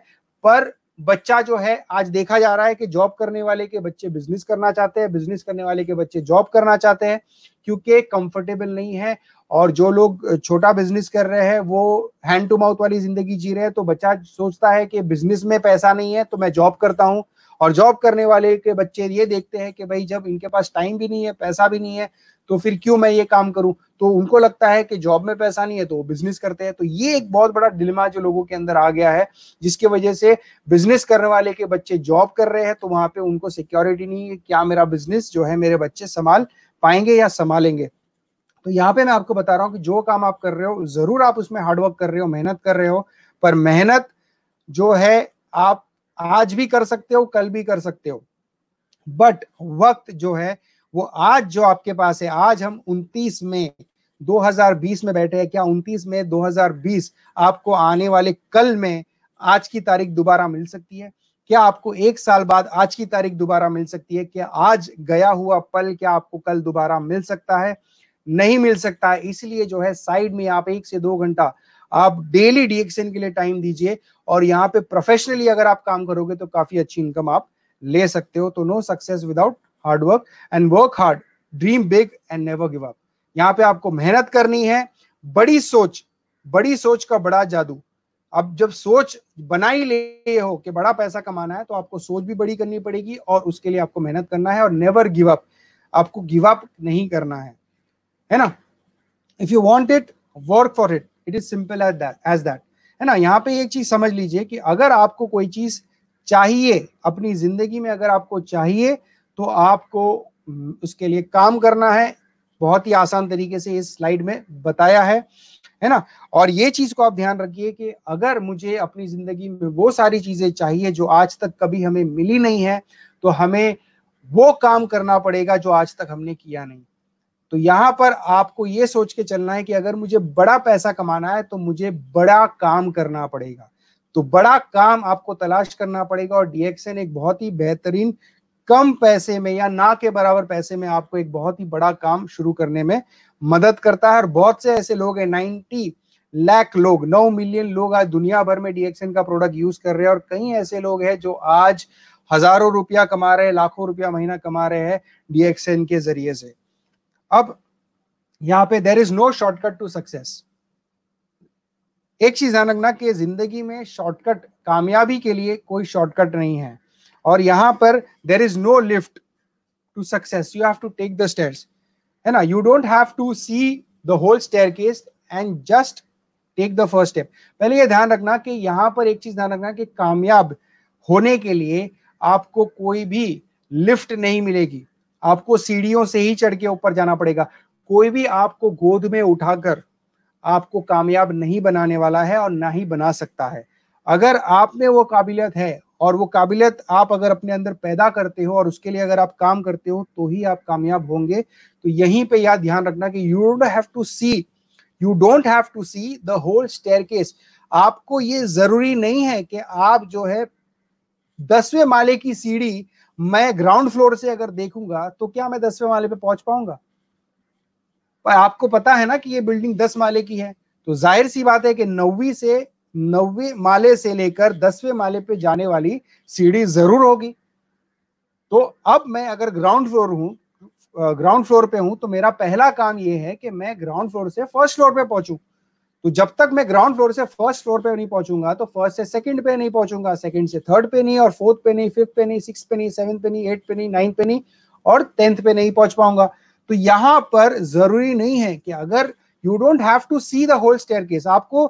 पर बच्चा जो है आज देखा जा रहा है कि जॉब करने वाले के बच्चे बिजनेस करना चाहते हैं बिजनेस करने वाले के बच्चे जॉब करना चाहते हैं क्योंकि कंफर्टेबल नहीं है और जो लोग छोटा बिजनेस कर रहे हैं वो हैंड टू माउथ वाली जिंदगी जी रहे हैं तो बच्चा सोचता है कि बिजनेस में पैसा नहीं है तो मैं जॉब करता हूँ और जॉब करने वाले के बच्चे ये देखते हैं कि भाई जब इनके पास टाइम भी नहीं है पैसा भी नहीं है तो फिर क्यों मैं ये काम करूं तो उनको लगता है कि जॉब में पैसा नहीं है तो वो बिजनेस करते हैं तो ये एक बहुत बड़ा डिलमा जो लोगों के अंदर आ गया है जिसके वजह से बिजनेस करने वाले के बच्चे जॉब कर रहे हैं तो वहां पे उनको सिक्योरिटी नहीं है क्या मेरा बिजनेस जो है मेरे बच्चे संभाल पाएंगे या संभालेंगे तो यहाँ पे मैं आपको बता रहा हूँ कि जो काम आप कर रहे हो जरूर आप उसमें हार्डवर्क कर रहे हो मेहनत कर रहे हो पर मेहनत जो है आप आज भी कर सकते हो कल भी कर सकते हो बट वक्त जो है वो आज जो आपके पास है आज हम 29 में 2020 में बैठे हैं क्या 29 में 2020 आपको आने वाले कल में आज की तारीख दोबारा मिल सकती है क्या आपको एक साल बाद आज की तारीख दोबारा मिल सकती है क्या आज गया हुआ पल क्या आपको कल दोबारा मिल सकता है नहीं मिल सकता है इसलिए जो है साइड में आप एक से दो घंटा आप डेली डीएक्सएन के लिए टाइम दीजिए और यहाँ पे प्रोफेशनली अगर आप काम करोगे तो काफी अच्छी इनकम आप ले सकते हो तो no success without hard work and work hard dream big and never give up यहाँ पे आपको मेहनत करनी है बड़ी सोच बड़ी सोच का बड़ा जादू अब जब सोच बना ही ले हो कि बड़ा पैसा कमाना है तो आपको सोच भी बड़ी करनी पड़ेगी और उसके लिए आपको मेहनत करना है और नेवर गिव अप आपको गिव अप नहीं करना है है ना if you want it work for it it is simple as that as that है ना यहाँ पे एक चीज समझ लीजिए कि अगर आपको कोई चीज चाहिए अपनी जिंदगी में अगर आपको चाहिए तो आपको उसके लिए काम करना है बहुत ही आसान तरीके से इस स्लाइड में बताया है है ना और ये चीज को आप ध्यान रखिए कि अगर मुझे अपनी जिंदगी में वो सारी चीजें चाहिए जो आज तक कभी हमें मिली नहीं है तो हमें वो काम करना पड़ेगा जो आज तक हमने किया नहीं तो यहां पर आपको ये सोच के चलना है कि अगर मुझे बड़ा पैसा कमाना है तो मुझे बड़ा काम करना पड़ेगा तो बड़ा काम आपको तलाश करना पड़ेगा और डीएक्सएन एक बहुत ही बेहतरीन कम पैसे में या ना के बराबर पैसे में आपको एक बहुत ही बड़ा काम शुरू करने में मदद करता है और बहुत से ऐसे लोग हैं नाइन्टी लाख लोग नौ मिलियन लोग आज दुनिया भर में डीएक्सएन का प्रोडक्ट यूज कर रहे हैं और कई ऐसे लोग हैं जो आज हजारों रुपया कमा रहे हैं लाखों रुपया महीना कमा रहे हैं डीएक्सएन के जरिए से अब यहां पे there is no shortcut to success एक चीज ध्यान रखना कि जिंदगी में शॉर्टकट कामयाबी के लिए कोई शॉर्टकट नहीं है और यहां पर there is no lift to success you have to take the stairs है ना you don't have to see the whole case and just take the first step पहले ये ध्यान रखना कि यहां पर एक चीज ध्यान रखना कि कामयाब होने के लिए आपको कोई भी लिफ्ट नहीं मिलेगी आपको सीढ़ियों से ही चढ़ के ऊपर जाना पड़ेगा कोई भी आपको गोद में उठाकर आपको कामयाब नहीं बनाने वाला है और ना ही बना सकता है अगर आप में वो काबिलियत है और वो काबिलियत आप अगर अपने अंदर पैदा करते हो और उसके लिए अगर आप काम करते हो तो ही आप कामयाब होंगे तो यहीं पे याद ध्यान रखना कि you have to see you don't have to see the whole staircase आपको ये जरूरी नहीं है कि आप जो है दसवें माले की सीढ़ी मैं ग्राउंड फ्लोर से अगर देखूंगा तो क्या मैं दसवें माले पे पहुंच पाऊंगा पर आपको पता है ना कि ये बिल्डिंग दस माले की है तो जाहिर सी बात है कि नौवीं से नौवे माले से लेकर दसवें माले पे जाने वाली सीढ़ी जरूर होगी तो अब मैं अगर ग्राउंड फ्लोर हूं ग्राउंड फ्लोर पे हूं तो मेरा पहला काम यह है कि मैं ग्राउंड फ्लोर से फर्स्ट फ्लोर पे पहुंचू तो जब तक मैं ग्राउंड फ्लोर से फर्स्ट फ्लोर पे नहीं पहुंचूंगा तो फर्स्ट से सेकंड पे नहीं पहुंचूंगा सेकंड से थर्ड पे नहीं और फोर्थ पे नहीं फिफ्थ पे नहीं सिक्स पे नहीं सेवन पे नहीं एट पे नहीं नाइन्थ पे नहीं और टेंथ पे नहीं पहुंच पाऊंगा तो यहां पर जरूरी नहीं है कि अगर you don't have to see the whole stair आपको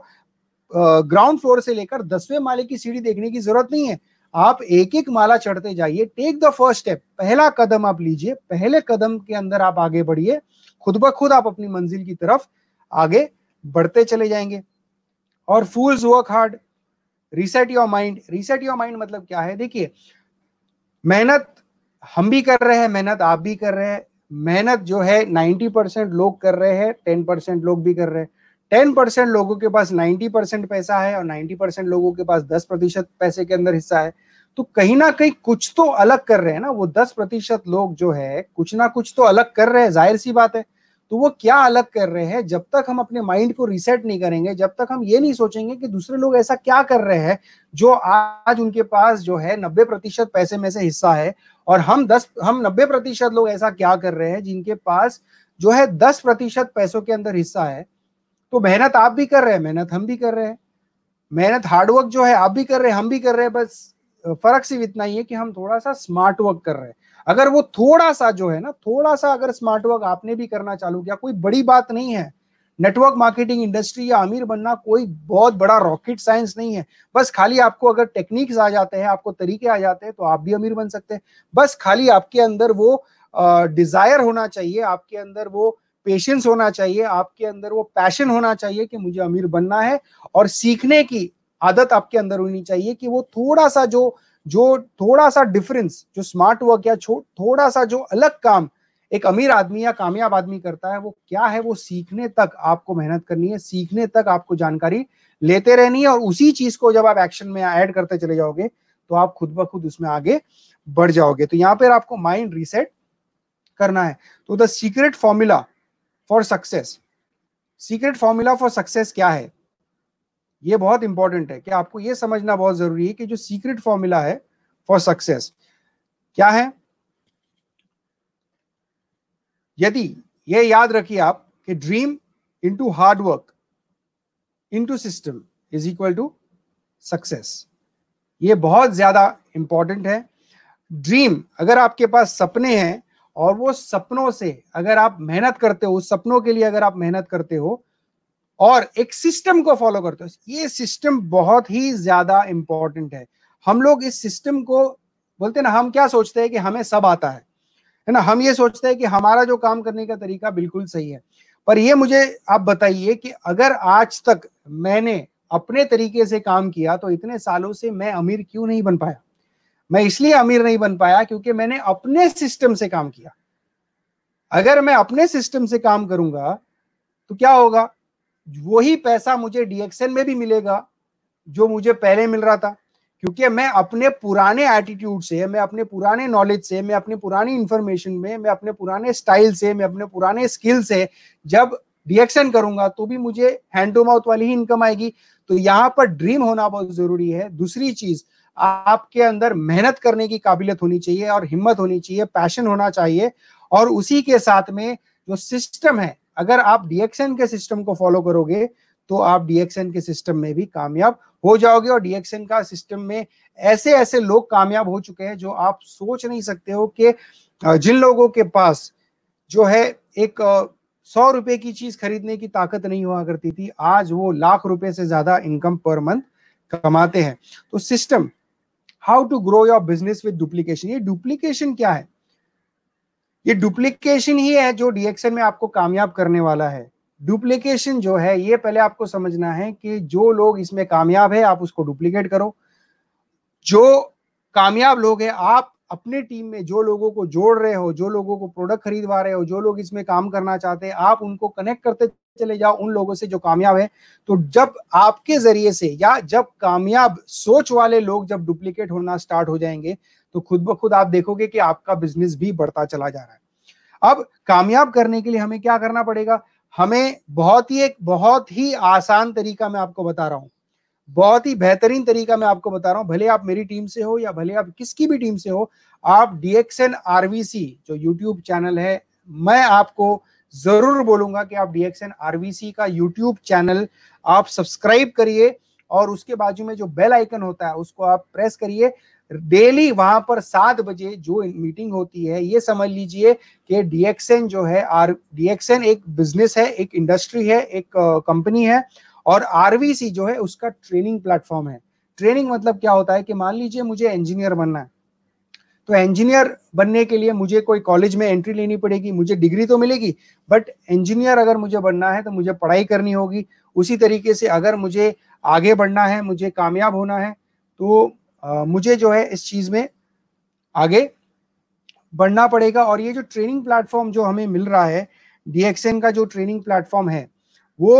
ग्राउंड फ्लोर से लेकर दसवें माले की सीढ़ी देखने की जरूरत नहीं है आप एक एक माला चढ़ते जाइए टेक द फर्स्ट स्टेप पहला कदम आप लीजिए पहले कदम के अंदर आप आगे बढ़िए खुद ब खुद आप अपनी मंजिल की तरफ आगे बढ़ते चले जाएंगे और fools work hard reset your mind reset your mind मतलब क्या है देखिए मेहनत हम भी कर रहे हैं मेहनत आप भी कर रहे हैं मेहनत जो है 90 परसेंट लोग कर रहे हैं 10 परसेंट लोग भी कर रहे हैं 10 परसेंट लोगों के पास 90 परसेंट पैसा है और 90 परसेंट लोगों के पास 10 प्रतिशत पैसे के अंदर हिस्सा है तो कहीं ना कहीं कुछ तो अलग कर रहे हैं ना वो 10 प्रतिशत लोग जो है कुछ ना कुछ तो अलग कर रहे हैं जाहिर सी बात है तो वो क्या अलग कर रहे हैं जब तक हम अपने माइंड को रिसेट नहीं करेंगे जब तक हम ये नहीं सोचेंगे कि दूसरे लोग ऐसा क्या कर रहे हैं जो आज उनके पास जो है नब्बे प्रतिशत पैसे में से हिस्सा है और हम दस हम नब्बे प्रतिशत लोग ऐसा क्या कर रहे हैं जिनके पास जो है दस प्रतिशत पैसों के अंदर हिस्सा है तो मेहनत आप भी कर रहे हैं मेहनत हम भी कर रहे हैं मेहनत हार्डवर्क जो है आप भी कर रहे हैं हम भी कर रहे हैं बस फर्क सिर्फ इतना ही है कि हम थोड़ा सा स्मार्ट वर्क कर रहे हैं अगर वो थोड़ा सा जो है ना थोड़ा सा अगर स्मार्ट वर्क आपने भी करना चालू किया कोई बड़ी बात नहीं है नेटवर्क मार्केटिंग इंडस्ट्री या अमीर बनना कोई बहुत बड़ा रॉकेट साइंस नहीं है बस खाली आपको अगर टेक्निक्स आ जाते हैं आपको तरीके आ जाते हैं तो आप भी अमीर बन सकते हैं बस खाली आपके अंदर वो डिजायर होना चाहिए आपके अंदर वो पेशेंस होना चाहिए आपके अंदर वो पैशन होना चाहिए कि मुझे अमीर बनना है और सीखने की आदत आपके अंदर होनी चाहिए कि वो थोड़ा सा जो जो थोड़ा सा डिफरेंस जो स्मार्ट वर्क या थोड़ा सा जो अलग काम एक अमीर आदमी या कामयाब आदमी करता है वो क्या है वो सीखने तक आपको मेहनत करनी है सीखने तक आपको जानकारी लेते रहनी है और उसी चीज को जब आप एक्शन में ऐड करते चले जाओगे तो आप खुद ब खुद उसमें आगे बढ़ जाओगे तो यहाँ पर आपको माइंड रिसेट करना है तो the secret formula for success secret formula for success क्या है ये बहुत इंपॉर्टेंट है कि आपको ये समझना बहुत जरूरी है कि जो सीक्रेट फॉर्मूला है फॉर सक्सेस क्या है यदि ये याद रखिए आप कि dream into hard work into system is equal to success ये बहुत ज्यादा इंपॉर्टेंट है ड्रीम अगर आपके पास सपने हैं और वो सपनों से अगर आप मेहनत करते हो उस सपनों के लिए अगर आप मेहनत करते हो और एक सिस्टम को फॉलो करते हो ये सिस्टम बहुत ही ज्यादा इंपॉर्टेंट है हम लोग इस सिस्टम को बोलते हैं ना हम क्या सोचते हैं कि हमें सब आता है है ना हम ये सोचते हैं कि हमारा जो काम करने का तरीका बिल्कुल सही है पर ये मुझे आप बताइए कि अगर आज तक मैंने अपने तरीके से काम किया तो इतने सालों से मैं अमीर क्यों नहीं बन पाया मैं इसलिए अमीर नहीं बन पाया क्योंकि मैंने अपने सिस्टम से काम किया अगर मैं अपने सिस्टम से काम करूंगा तो क्या होगा वही पैसा मुझे डीएक्सएन में भी मिलेगा जो मुझे पहले मिल रहा था क्योंकि मैं अपने पुराने एटीट्यूड से मैं अपने पुराने नॉलेज से मैं अपने पुरानी इंफॉर्मेशन में मैं अपने पुराने स्टाइल से मैं अपने पुराने स्किल से जब रिएक्शन करूंगा तो भी मुझे हैंड टू माउथ वाली ही इनकम आएगी तो यहाँ पर ड्रीम होना बहुत जरूरी है दूसरी चीज आपके अंदर मेहनत करने की काबिलियत होनी चाहिए और हिम्मत होनी चाहिए पैशन होना चाहिए और उसी के साथ में जो सिस्टम है अगर आप डीएक्सएन के सिस्टम को फॉलो करोगे तो आप डीएक्सएन के सिस्टम में भी कामयाब हो जाओगे और डीएक्सएन का सिस्टम में ऐसे ऐसे लोग कामयाब हो चुके हैं जो आप सोच नहीं सकते हो कि जिन लोगों के पास जो है एक सौ रुपए की चीज खरीदने की ताकत नहीं हुआ करती थी आज वो लाख रुपए से ज्यादा इनकम पर मंथ कमाते हैं तो system how to grow your business with duplication ये डुप्लीकेशन क्या है ये डुप्लीकेशन ही है जो डीएक्सएल में आपको कामयाब करने वाला है डुप्लीकेशन जो है ये पहले आपको समझना है कि जो लोग इसमें कामयाब है आप उसको डुप्लीकेट करो जो कामयाब लोग हैं आप अपने टीम में जो लोगों को जोड़ रहे हो जो लोगों को प्रोडक्ट खरीदवा रहे हो जो लोग इसमें काम करना चाहते हैं आप उनको कनेक्ट करते चले जाओ उन लोगों से जो कामयाब है तो जब आपके जरिए से या जब कामयाब सोच वाले लोग जब डुप्लीकेट होना स्टार्ट हो जाएंगे तो खुद ब खुद आप देखोगे कि आपका बिजनेस भी बढ़ता चला जा रहा है अब कामयाब करने के लिए हमें क्या करना पड़ेगा हमें बहुत ही एक बहुत ही आसान तरीका मैं आपको बता रहा हूँ बहुत ही बेहतरीन तरीका मैं आपको बता रहा हूँ भले आप मेरी टीम से हो या भले आप किसकी भी टीम से हो आप डीएक्सएन आरवीसी जो यूट्यूब चैनल है मैं आपको जरूर बोलूंगा कि आप डीएक्सएन आरवीसी का यूट्यूब चैनल आप सब्सक्राइब करिए और उसके बाजू में जो बेल आइकन होता है उसको आप प्रेस करिए डेली वहां पर सात बजे जो मीटिंग होती है ये समझ लीजिए कि डीएक्सएन जो है आर डीएक्सएन एक बिजनेस है एक इंडस्ट्री है एक कंपनी है और आरवीसी जो है उसका ट्रेनिंग प्लेटफॉर्म है ट्रेनिंग मतलब क्या होता है कि मान लीजिए मुझे इंजीनियर बनना है तो इंजीनियर बनने के लिए मुझे कोई कॉलेज में एंट्री लेनी पड़ेगी मुझे डिग्री तो मिलेगी बट इंजीनियर अगर मुझे बनना है तो मुझे पढ़ाई करनी होगी उसी तरीके से अगर मुझे आगे बढ़ना है मुझे कामयाब होना है तो आ, मुझे जो है इस चीज़ में आगे बढ़ना पड़ेगा और ये जो ट्रेनिंग प्लेटफॉर्म जो हमें मिल रहा है डीएक्सएन का जो ट्रेनिंग प्लेटफॉर्म है वो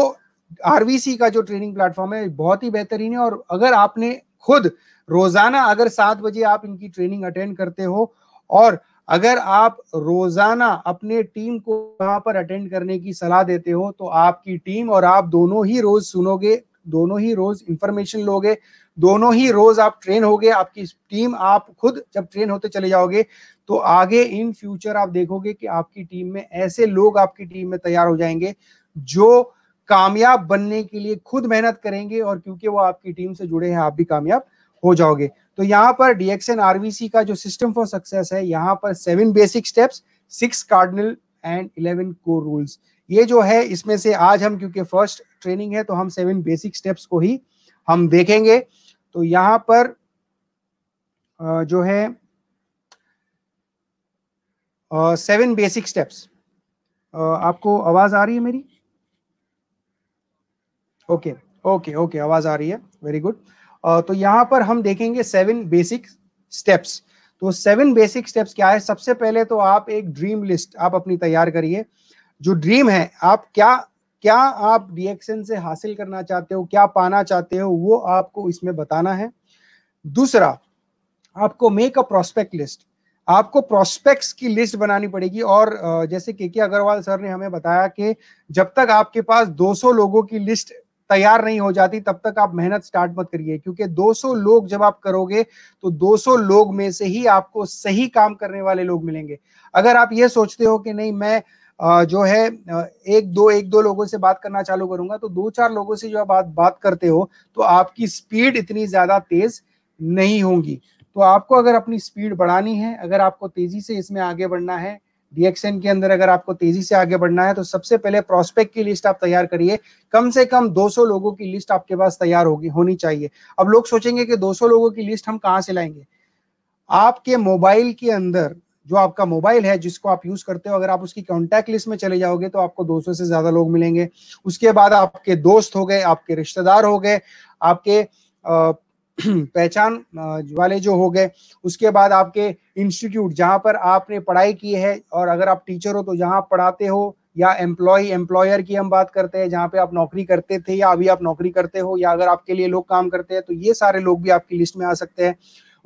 आरवीसी का जो ट्रेनिंग प्लेटफॉर्म है बहुत ही बेहतरीन है और अगर आपने खुद रोजाना अगर सात बजे आप इनकी ट्रेनिंग अटेंड करते हो और अगर आप रोजाना अपने टीम को वहां पर अटेंड करने की सलाह देते हो तो आपकी टीम और आप दोनों ही रोज सुनोगे दोनों ही रोज इंफॉर्मेशन लोगे दोनों ही रोज आप ट्रेन हो गए आपकी टीम आप खुद जब ट्रेन होते चले जाओगे तो आगे इन फ्यूचर आप देखोगे कि आपकी टीम में ऐसे लोग आपकी टीम में तैयार हो जाएंगे जो कामयाब बनने के लिए खुद मेहनत करेंगे और क्योंकि वो आपकी टीम से जुड़े हैं आप भी कामयाब हो जाओगे तो यहाँ पर डीएक्सएन आरवीसी का जो सिस्टम फॉर सक्सेस है यहाँ पर seven basic steps six cardinal and eleven core rules ये जो है इसमें से आज हम क्योंकि फर्स्ट ट्रेनिंग है तो हम सेवन बेसिक स्टेप्स को ही हम देखेंगे तो यहां पर जो है सेवन बेसिक स्टेप्स आपको आवाज़ आ रही है मेरी ओके ओके ओके आवाज़ आ रही है वेरी गुड तो यहां पर हम देखेंगे सेवन बेसिक स्टेप्स तो सेवन बेसिक स्टेप्स क्या है सबसे पहले तो आप एक ड्रीम लिस्ट आप अपनी तैयार करिए जो ड्रीम है आप क्या क्या आप रिएक्शन से हासिल करना चाहते हो क्या पाना चाहते हो वो आपको इसमें बताना है दूसरा आपको मेक अ प्रोस्पेक्ट लिस्ट आपको प्रोस्पेक्ट्स की लिस्ट बनानी पड़ेगी और जैसे के के अग्रवाल सर ने हमें बताया कि जब तक आपके पास 200 लोगों की लिस्ट तैयार नहीं हो जाती तब तक आप मेहनत स्टार्ट मत करिए क्योंकि 200 लोग जब आप करोगे तो 200 लोग में से ही आपको सही काम करने वाले लोग मिलेंगे अगर आप ये सोचते हो कि नहीं मैं जो है एक दो एक दो लोगों से बात करना चालू करूंगा तो दो चार लोगों से जो आप बात बात करते हो तो आपकी स्पीड इतनी ज़्यादा तेज़ नहीं होगी तो आपको अगर अपनी स्पीड बढ़ानी है अगर आपको तेज़ी से इसमें आगे बढ़ना है डीएक्सएन के अंदर अगर आपको तेजी से आगे बढ़ना है तो सबसे पहले प्रोस्पेक्ट की लिस्ट आप तैयार करिए कम से कम 200 लोगों की लिस्ट आपके पास तैयार होगी होनी चाहिए अब लोग सोचेंगे कि 200 लोगों की लिस्ट हम कहाँ से लाएंगे आपके मोबाइल के अंदर जो आपका मोबाइल है जिसको आप यूज करते हो अगर आप उसकी कॉन्टैक्ट लिस्ट में चले जाओगे तो आपको 200 से ज्यादा लोग मिलेंगे उसके बाद आपके दोस्त हो गए आपके रिश्तेदार हो गए आपके <clears throat> पहचान वाले जो हो गए उसके बाद आपके इंस्टीट्यूट जहां पर आपने पढ़ाई की है और अगर आप टीचर हो तो जहां पढ़ाते हो या एम्प्लॉय एम्प्लॉयर की हम बात करते हैं जहाँ पे आप नौकरी करते थे या अभी आप नौकरी करते हो या अगर आपके लिए लोग काम करते हैं तो ये सारे लोग भी आपकी लिस्ट में आ सकते हैं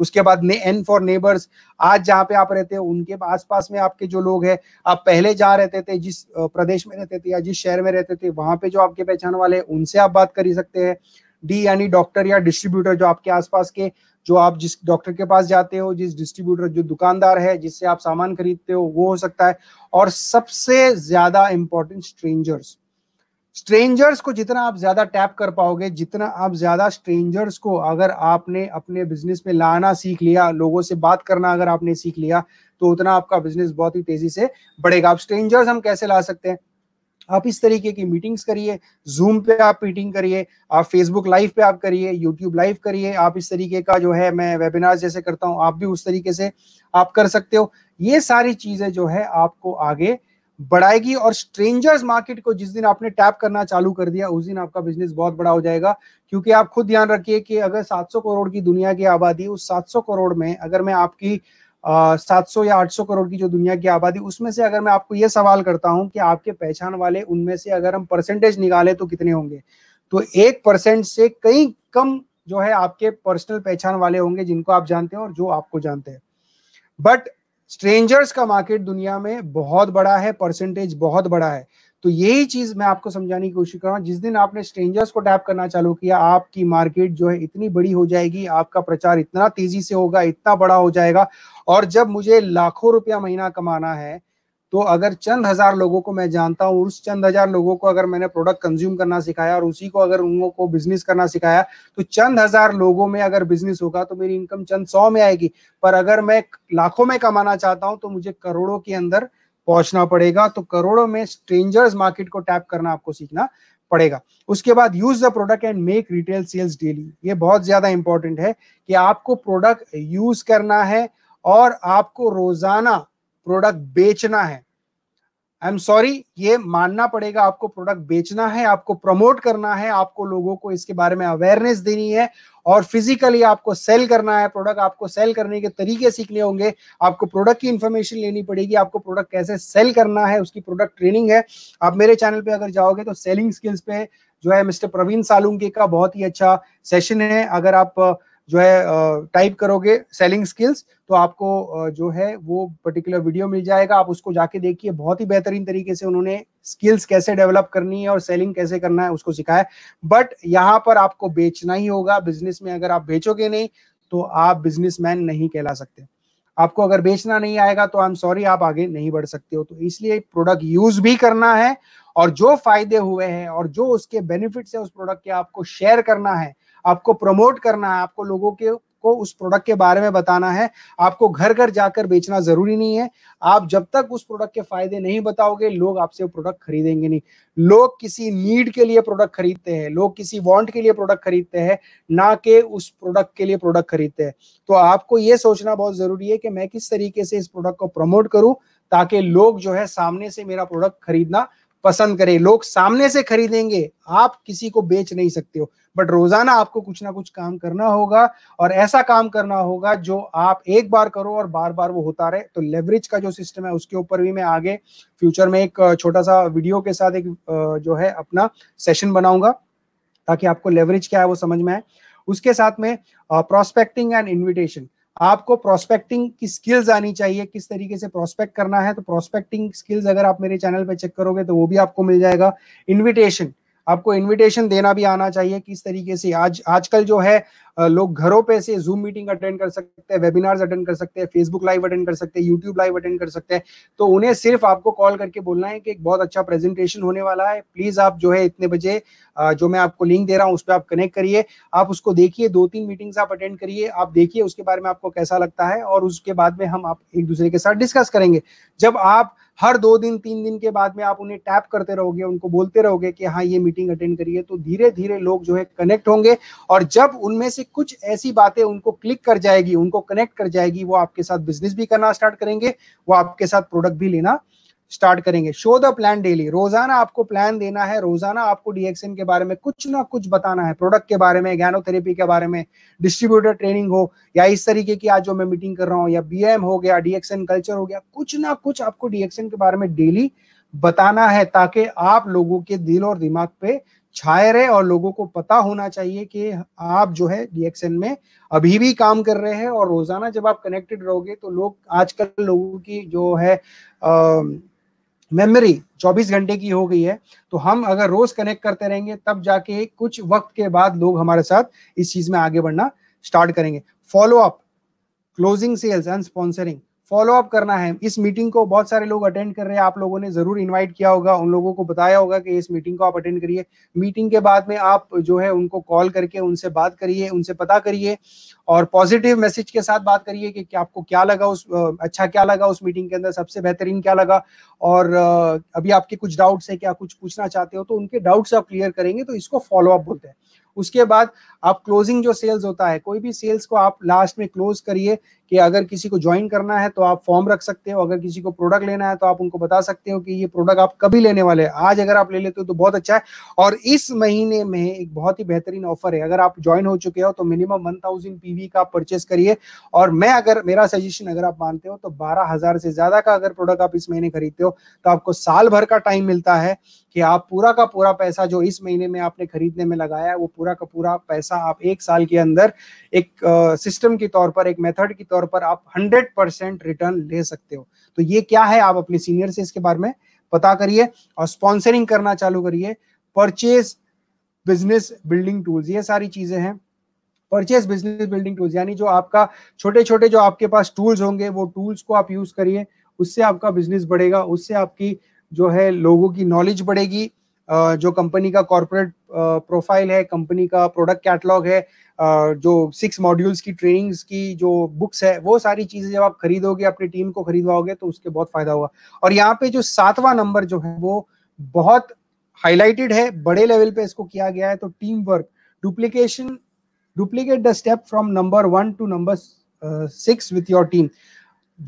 उसके बाद ने एन फॉर नेबर्स आज जहाँ पे आप रहते हैं उनके आसपास में आपके जो लोग हैं आप पहले जहाँ रहते थे जिस प्रदेश में रहते थे या जिस शहर में रहते थे वहां पे जो आपके पहचान वाले हैं उनसे आप बात कर सकते हैं डी यानी डॉक्टर या डिस्ट्रीब्यूटर जो आपके आसपास के जो आप जिस डॉक्टर के पास जाते हो जिस डिस्ट्रीब्यूटर जो दुकानदार है जिससे आप सामान खरीदते हो वो हो सकता है और सबसे ज्यादा इंपॉर्टेंट स्ट्रेंजर्स स्ट्रेंजर्स को जितना आप ज्यादा टैप कर पाओगे जितना आप ज्यादा स्ट्रेंजर्स को अगर आपने अपने बिजनेस में लाना सीख लिया लोगों से बात करना अगर आपने सीख लिया तो उतना आपका बिजनेस बहुत ही तेजी से बढ़ेगा आप स्ट्रेंजर्स हम कैसे ला सकते हैं आप इस तरीके की मीटिंग्स करिए जूम पे आप मीटिंग करिए आप फेसबुक लाइव पे आप करिए यूट्यूब लाइव करिए आप इस तरीके का जो है मैं वेबिनार जैसे करता हूँ आप भी उस तरीके से आप कर सकते हो ये सारी चीजें जो है आपको आगे बढ़ाएगी और स्ट्रेंजर्स मार्केट को जिस दिन आपने टैप करना चालू कर दिया उस दिन आपका बिजनेस बहुत बड़ा हो जाएगा क्योंकि आप खुद ध्यान रखिए कि अगर 700 करोड़ की दुनिया की आबादी उस 700 करोड़ में अगर मैं आपकी सात सौ या आठ सौ करोड़ की जो दुनिया की आबादी उसमें से अगर मैं आपको ये सवाल करता हूँ कि आपके पहचान वाले उनमें से अगर हम परसेंटेज निकाले तो कितने होंगे तो एक परसेंट से कई कम जो है आपके पर्सनल पहचान वाले होंगे जिनको आप जानते हैं और जो आपको जानते हैं बट स्ट्रेंजर्स का मार्केट दुनिया में बहुत बड़ा है परसेंटेज बहुत बड़ा है तो यही चीज मैं आपको समझाने की कोशिश कर रहा हूँ जिस दिन आपने स्ट्रेंजर्स को टैप करना चालू किया आपकी मार्केट जो है इतनी बड़ी हो जाएगी आपका प्रचार इतना तेजी से होगा इतना बड़ा हो जाएगा और जब मुझे लाखों रुपया महीना कमाना है तो अगर चंद हजार लोगों को मैं जानता हूँ उस चंद हजार लोगों को अगर मैंने प्रोडक्ट कंज्यूम करना सिखाया और उसी को अगर उन लोगों को बिजनेस करना सिखाया तो चंद हजार लोगों में अगर बिजनेस होगा तो मेरी इनकम चंद सौ में आएगी पर अगर मैं लाखों में कमाना चाहता हूँ तो मुझे करोड़ों के अंदर पहुंचना पड़ेगा तो करोड़ों में स्ट्रेंजर्स मार्केट को टैप करना आपको सीखना पड़ेगा उसके बाद use the product and make retail sales daily ये बहुत ज्यादा इंपॉर्टेंट है कि आपको प्रोडक्ट यूज करना है और आपको रोजाना प्रोडक्ट बेचना है आई एम सॉरी ये मानना पड़ेगा आपको प्रोडक्ट बेचना है आपको प्रमोट करना है आपको लोगों को इसके बारे में अवेयरनेस देनी है और फिजिकली आपको सेल करना है प्रोडक्ट आपको सेल करने के तरीके सीखने होंगे आपको प्रोडक्ट की इन्फॉर्मेशन लेनी पड़ेगी आपको प्रोडक्ट कैसे सेल करना है उसकी प्रोडक्ट ट्रेनिंग है आप मेरे चैनल पे अगर जाओगे तो सेलिंग स्किल्स पे जो है मिस्टर प्रवीण सालुंगे का बहुत ही अच्छा सेशन है अगर आप जो है टाइप करोगे सेलिंग स्किल्स तो आपको जो है वो पर्टिकुलर वीडियो मिल जाएगा आप उसको जाके देखिए बहुत ही बेहतरीन तरीके से उन्होंने स्किल्स कैसे डेवलप करनी है और सेलिंग कैसे करना है उसको सिखाया बट यहाँ पर आपको बेचना ही होगा बिजनेस में अगर आप बेचोगे नहीं तो आप बिजनेसमैन नहीं कहला सकते आपको अगर बेचना नहीं आएगा तो आई एम सॉरी आप आगे नहीं बढ़ सकते हो तो इसलिए प्रोडक्ट यूज भी करना है और जो फायदे हुए हैं और जो उसके बेनिफिट्स है उस प्रोडक्ट के आपको शेयर करना है आपको प्रमोट करना है आपको लोगों के को उस प्रोडक्ट के बारे में बताना है आपको घर घर जाकर बेचना जरूरी नहीं है आप जब तक उस प्रोडक्ट के फायदे नहीं बताओगे लोग आपसे वो प्रोडक्ट खरीदेंगे नहीं लोग किसी नीड के लिए प्रोडक्ट खरीदते हैं लोग किसी वांट के लिए प्रोडक्ट खरीदते हैं ना के उस प्रोडक्ट के लिए प्रोडक्ट खरीदते हैं तो आपको ये सोचना बहुत जरूरी है कि मैं किस तरीके से इस प्रोडक्ट को प्रमोट करूं ताकि लोग जो है सामने से मेरा प्रोडक्ट खरीदना पसंद करें लोग सामने से खरीदेंगे आप किसी को बेच नहीं सकते हो बट रोजाना आपको कुछ ना कुछ काम करना होगा और ऐसा काम करना होगा जो आप एक बार करो और बार बार वो होता रहे तो लेवरेज का जो सिस्टम है उसके ऊपर भी मैं आगे फ्यूचर में एक छोटा सा वीडियो के साथ एक जो है अपना सेशन बनाऊंगा ताकि आपको लेवरेज क्या है वो समझ में आए उसके साथ में प्रोस्पेक्टिंग एंड इन्विटेशन आपको प्रोस्पेक्टिंग की स्किल्स आनी चाहिए किस तरीके से प्रोस्पेक्ट करना है तो प्रोस्पेक्टिंग स्किल्स अगर आप मेरे चैनल पे चेक करोगे तो वो भी आपको मिल जाएगा इनविटेशन आपको इनविटेशन देना भी आना चाहिए किस तरीके से आज आजकल जो है लोग घरों पे से जूम मीटिंग अटेंड कर सकते हैं वेबिनार्स अटेंड कर सकते हैं फेसबुक लाइव अटेंड कर सकते हैं यूट्यूब लाइव अटेंड कर सकते हैं तो उन्हें सिर्फ आपको कॉल करके बोलना है कि एक बहुत अच्छा प्रेजेंटेशन होने वाला है प्लीज आप जो है इतने बजे जो मैं आपको लिंक दे रहा हूँ उस पर आप कनेक्ट करिए आप उसको देखिए दो तीन मीटिंग्स आप अटेंड करिए आप देखिए उसके बारे में आपको कैसा लगता है और उसके बाद में हम आप एक दूसरे के साथ डिस्कस करेंगे जब आप हर दो दिन तीन दिन के बाद में आप उन्हें टैप करते रहोगे उनको बोलते रहोगे कि हाँ ये मीटिंग अटेंड करिए तो धीरे धीरे लोग जो है कनेक्ट होंगे और जब उनमें से कुछ ऐसी बातें उनको क्लिक कर जाएगी उनको कनेक्ट कर जाएगी वो आपके साथ बिजनेस भी करना स्टार्ट करेंगे वो आपके साथ प्रोडक्ट भी लेना स्टार्ट करेंगे शो द प्लान डेली रोजाना आपको प्लान देना है रोजाना आपको डीएक्सएम के बारे में कुछ ना कुछ बताना है प्रोडक्ट के बारे में गैनोथेरेपी के बारे में डिस्ट्रीब्यूटर ट्रेनिंग हो या इस तरीके की आज जो मैं मीटिंग कर रहा हूँ या बीएम हो गया डीएक्सएन कल्चर हो गया कुछ ना कुछ आपको डीएक्सएम के बारे में डेली बताना है ताकि आप लोगों के दिल और दिमाग पे छाए रहे और लोगों को पता होना चाहिए कि आप जो है डीएक्सएन में अभी भी काम कर रहे हैं और रोजाना जब आप कनेक्टेड रहोगे तो लोग आजकल लोगों की जो है आ, मेमोरी 24 घंटे की हो गई है तो हम अगर रोज कनेक्ट करते रहेंगे तब जाके कुछ वक्त के बाद लोग हमारे साथ इस चीज में आगे बढ़ना स्टार्ट करेंगे follow up closing sales and sponsoring follow up करना है इस मीटिंग को बहुत सारे लोग अटेंड कर रहे हैं आप लोगों ने जरूर इनवाइट किया होगा उन लोगों को बताया होगा कि इस मीटिंग को आप अटेंड करिए मीटिंग के बाद में आप जो है उनको कॉल करके उनसे बात करिए उनसे पता करिए और पॉजिटिव मैसेज के साथ बात करिए कि क्या आपको क्या लगा उस अच्छा क्या लगा उस मीटिंग के अंदर सबसे बेहतरीन क्या लगा और अभी आपके कुछ डाउट्स है क्या कुछ पूछना चाहते हो तो उनके डाउट्स आप क्लियर करेंगे तो इसको फॉलो अप बोलते हैं उसके बाद आप क्लोजिंग जो सेल्स होता है कोई भी सेल्स को आप लास्ट में क्लोज करिए कि अगर किसी को ज्वाइन करना है तो आप फॉर्म रख सकते हो अगर किसी को प्रोडक्ट लेना है तो आप उनको बता सकते हो कि ये प्रोडक्ट आप कभी लेने वाले हैं आज अगर आप ले लेते हो तो बहुत अच्छा है और इस महीने में एक बहुत ही बेहतरीन ऑफर है अगर आप ज्वाइन हो चुके हो तो मिनिमम वन थाउजेंड पीवी का परचेस करिए और मैं अगर मेरा सजेशन अगर आप मानते हो तो बारह हजार से ज्यादा का अगर प्रोडक्ट आप इस महीने खरीदते हो तो आपको साल भर का टाइम मिलता है कि आप पूरा का पूरा पैसा जो इस महीने में आपने खरीदने में लगाया है वो पूरा पूरा का पूरा पैसा आप एक साल के अंदर एक सिस्टम के तौर पर एक मेथड के तौर पर आप हंड्रेड परसेंट रिटर्न ले सकते हो तो ये क्या है आप अपने सीनियर से इसके बारे में पता करिए और स्पॉन्सरिंग करना चालू करिए परचेज बिजनेस बिल्डिंग टूल्स ये सारी चीजें हैं परचेज बिजनेस बिल्डिंग टूल्स यानी जो आपका छोटे छोटे जो आपके पास टूल्स होंगे वो टूल्स को आप यूज करिए उससे आपका बिजनेस बढ़ेगा उससे आपकी जो है लोगों की नॉलेज बढ़ेगी जो कंपनी का कॉरपोरेट प्रोफाइल है कंपनी का प्रोडक्ट कैटलॉग है जो सिक्स मॉड्यूल्स की ट्रेनिंग्स की जो बुक्स है वो सारी चीजें जब आप खरीदोगे अपनी टीम को खरीदवाओगे तो उसके बहुत फायदा होगा और यहाँ पे जो सातवां नंबर जो है वो बहुत हाईलाइटेड है बड़े लेवल पे इसको किया गया है तो team work duplication duplicate the step from number one to number six with your team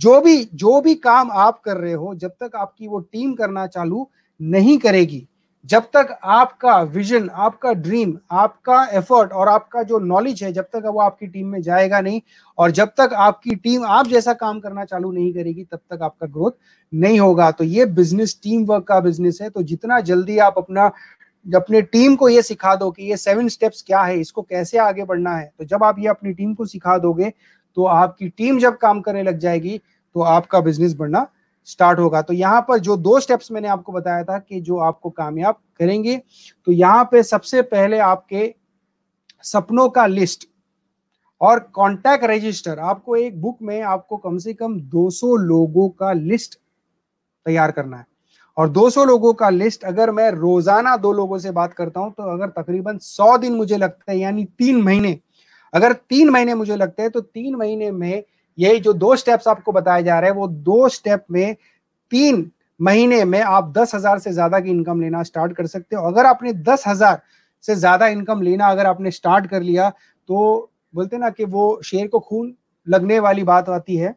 जो भी जो भी काम आप कर रहे हो जब तक आपकी वो टीम करना चालू नहीं करेगी जब तक आपका विजन आपका ड्रीम आपका एफर्ट और आपका जो नॉलेज है जब तक वो आपकी टीम में जाएगा नहीं और जब तक आपकी टीम आप जैसा काम करना चालू नहीं करेगी तब तक आपका ग्रोथ नहीं होगा तो ये बिजनेस टीम वर्क का बिजनेस है तो जितना जल्दी आप अपना अपने टीम को ये सिखा दो कि ये सेवन स्टेप्स क्या है इसको कैसे आगे बढ़ना है तो जब आप ये अपनी टीम को सिखा दोगे तो आपकी टीम जब काम करने लग जाएगी तो आपका बिजनेस बढ़ना स्टार्ट होगा तो यहाँ पर जो दो स्टेप्स मैंने आपको बताया था कि जो आपको कामयाब करेंगे तो यहाँ पे सबसे पहले आपके सपनों का लिस्ट और कॉन्टैक्ट रजिस्टर आपको एक बुक में आपको कम से कम 200 लोगों का लिस्ट तैयार करना है और 200 लोगों का लिस्ट अगर मैं रोजाना दो लोगों से बात करता हूं तो अगर तकरीबन 100 दिन मुझे लगता है यानी तीन महीने अगर तीन महीने मुझे लगते हैं तो तीन महीने में यही जो दो स्टेप्स आपको बताए जा रहे हैं वो दो स्टेप में तीन महीने में आप दस हजार से ज्यादा की इनकम लेना स्टार्ट कर सकते हो अगर आपने दस हजार से ज्यादा इनकम लेना अगर आपने स्टार्ट कर लिया तो बोलते ना कि वो शेर को खून लगने वाली बात आती है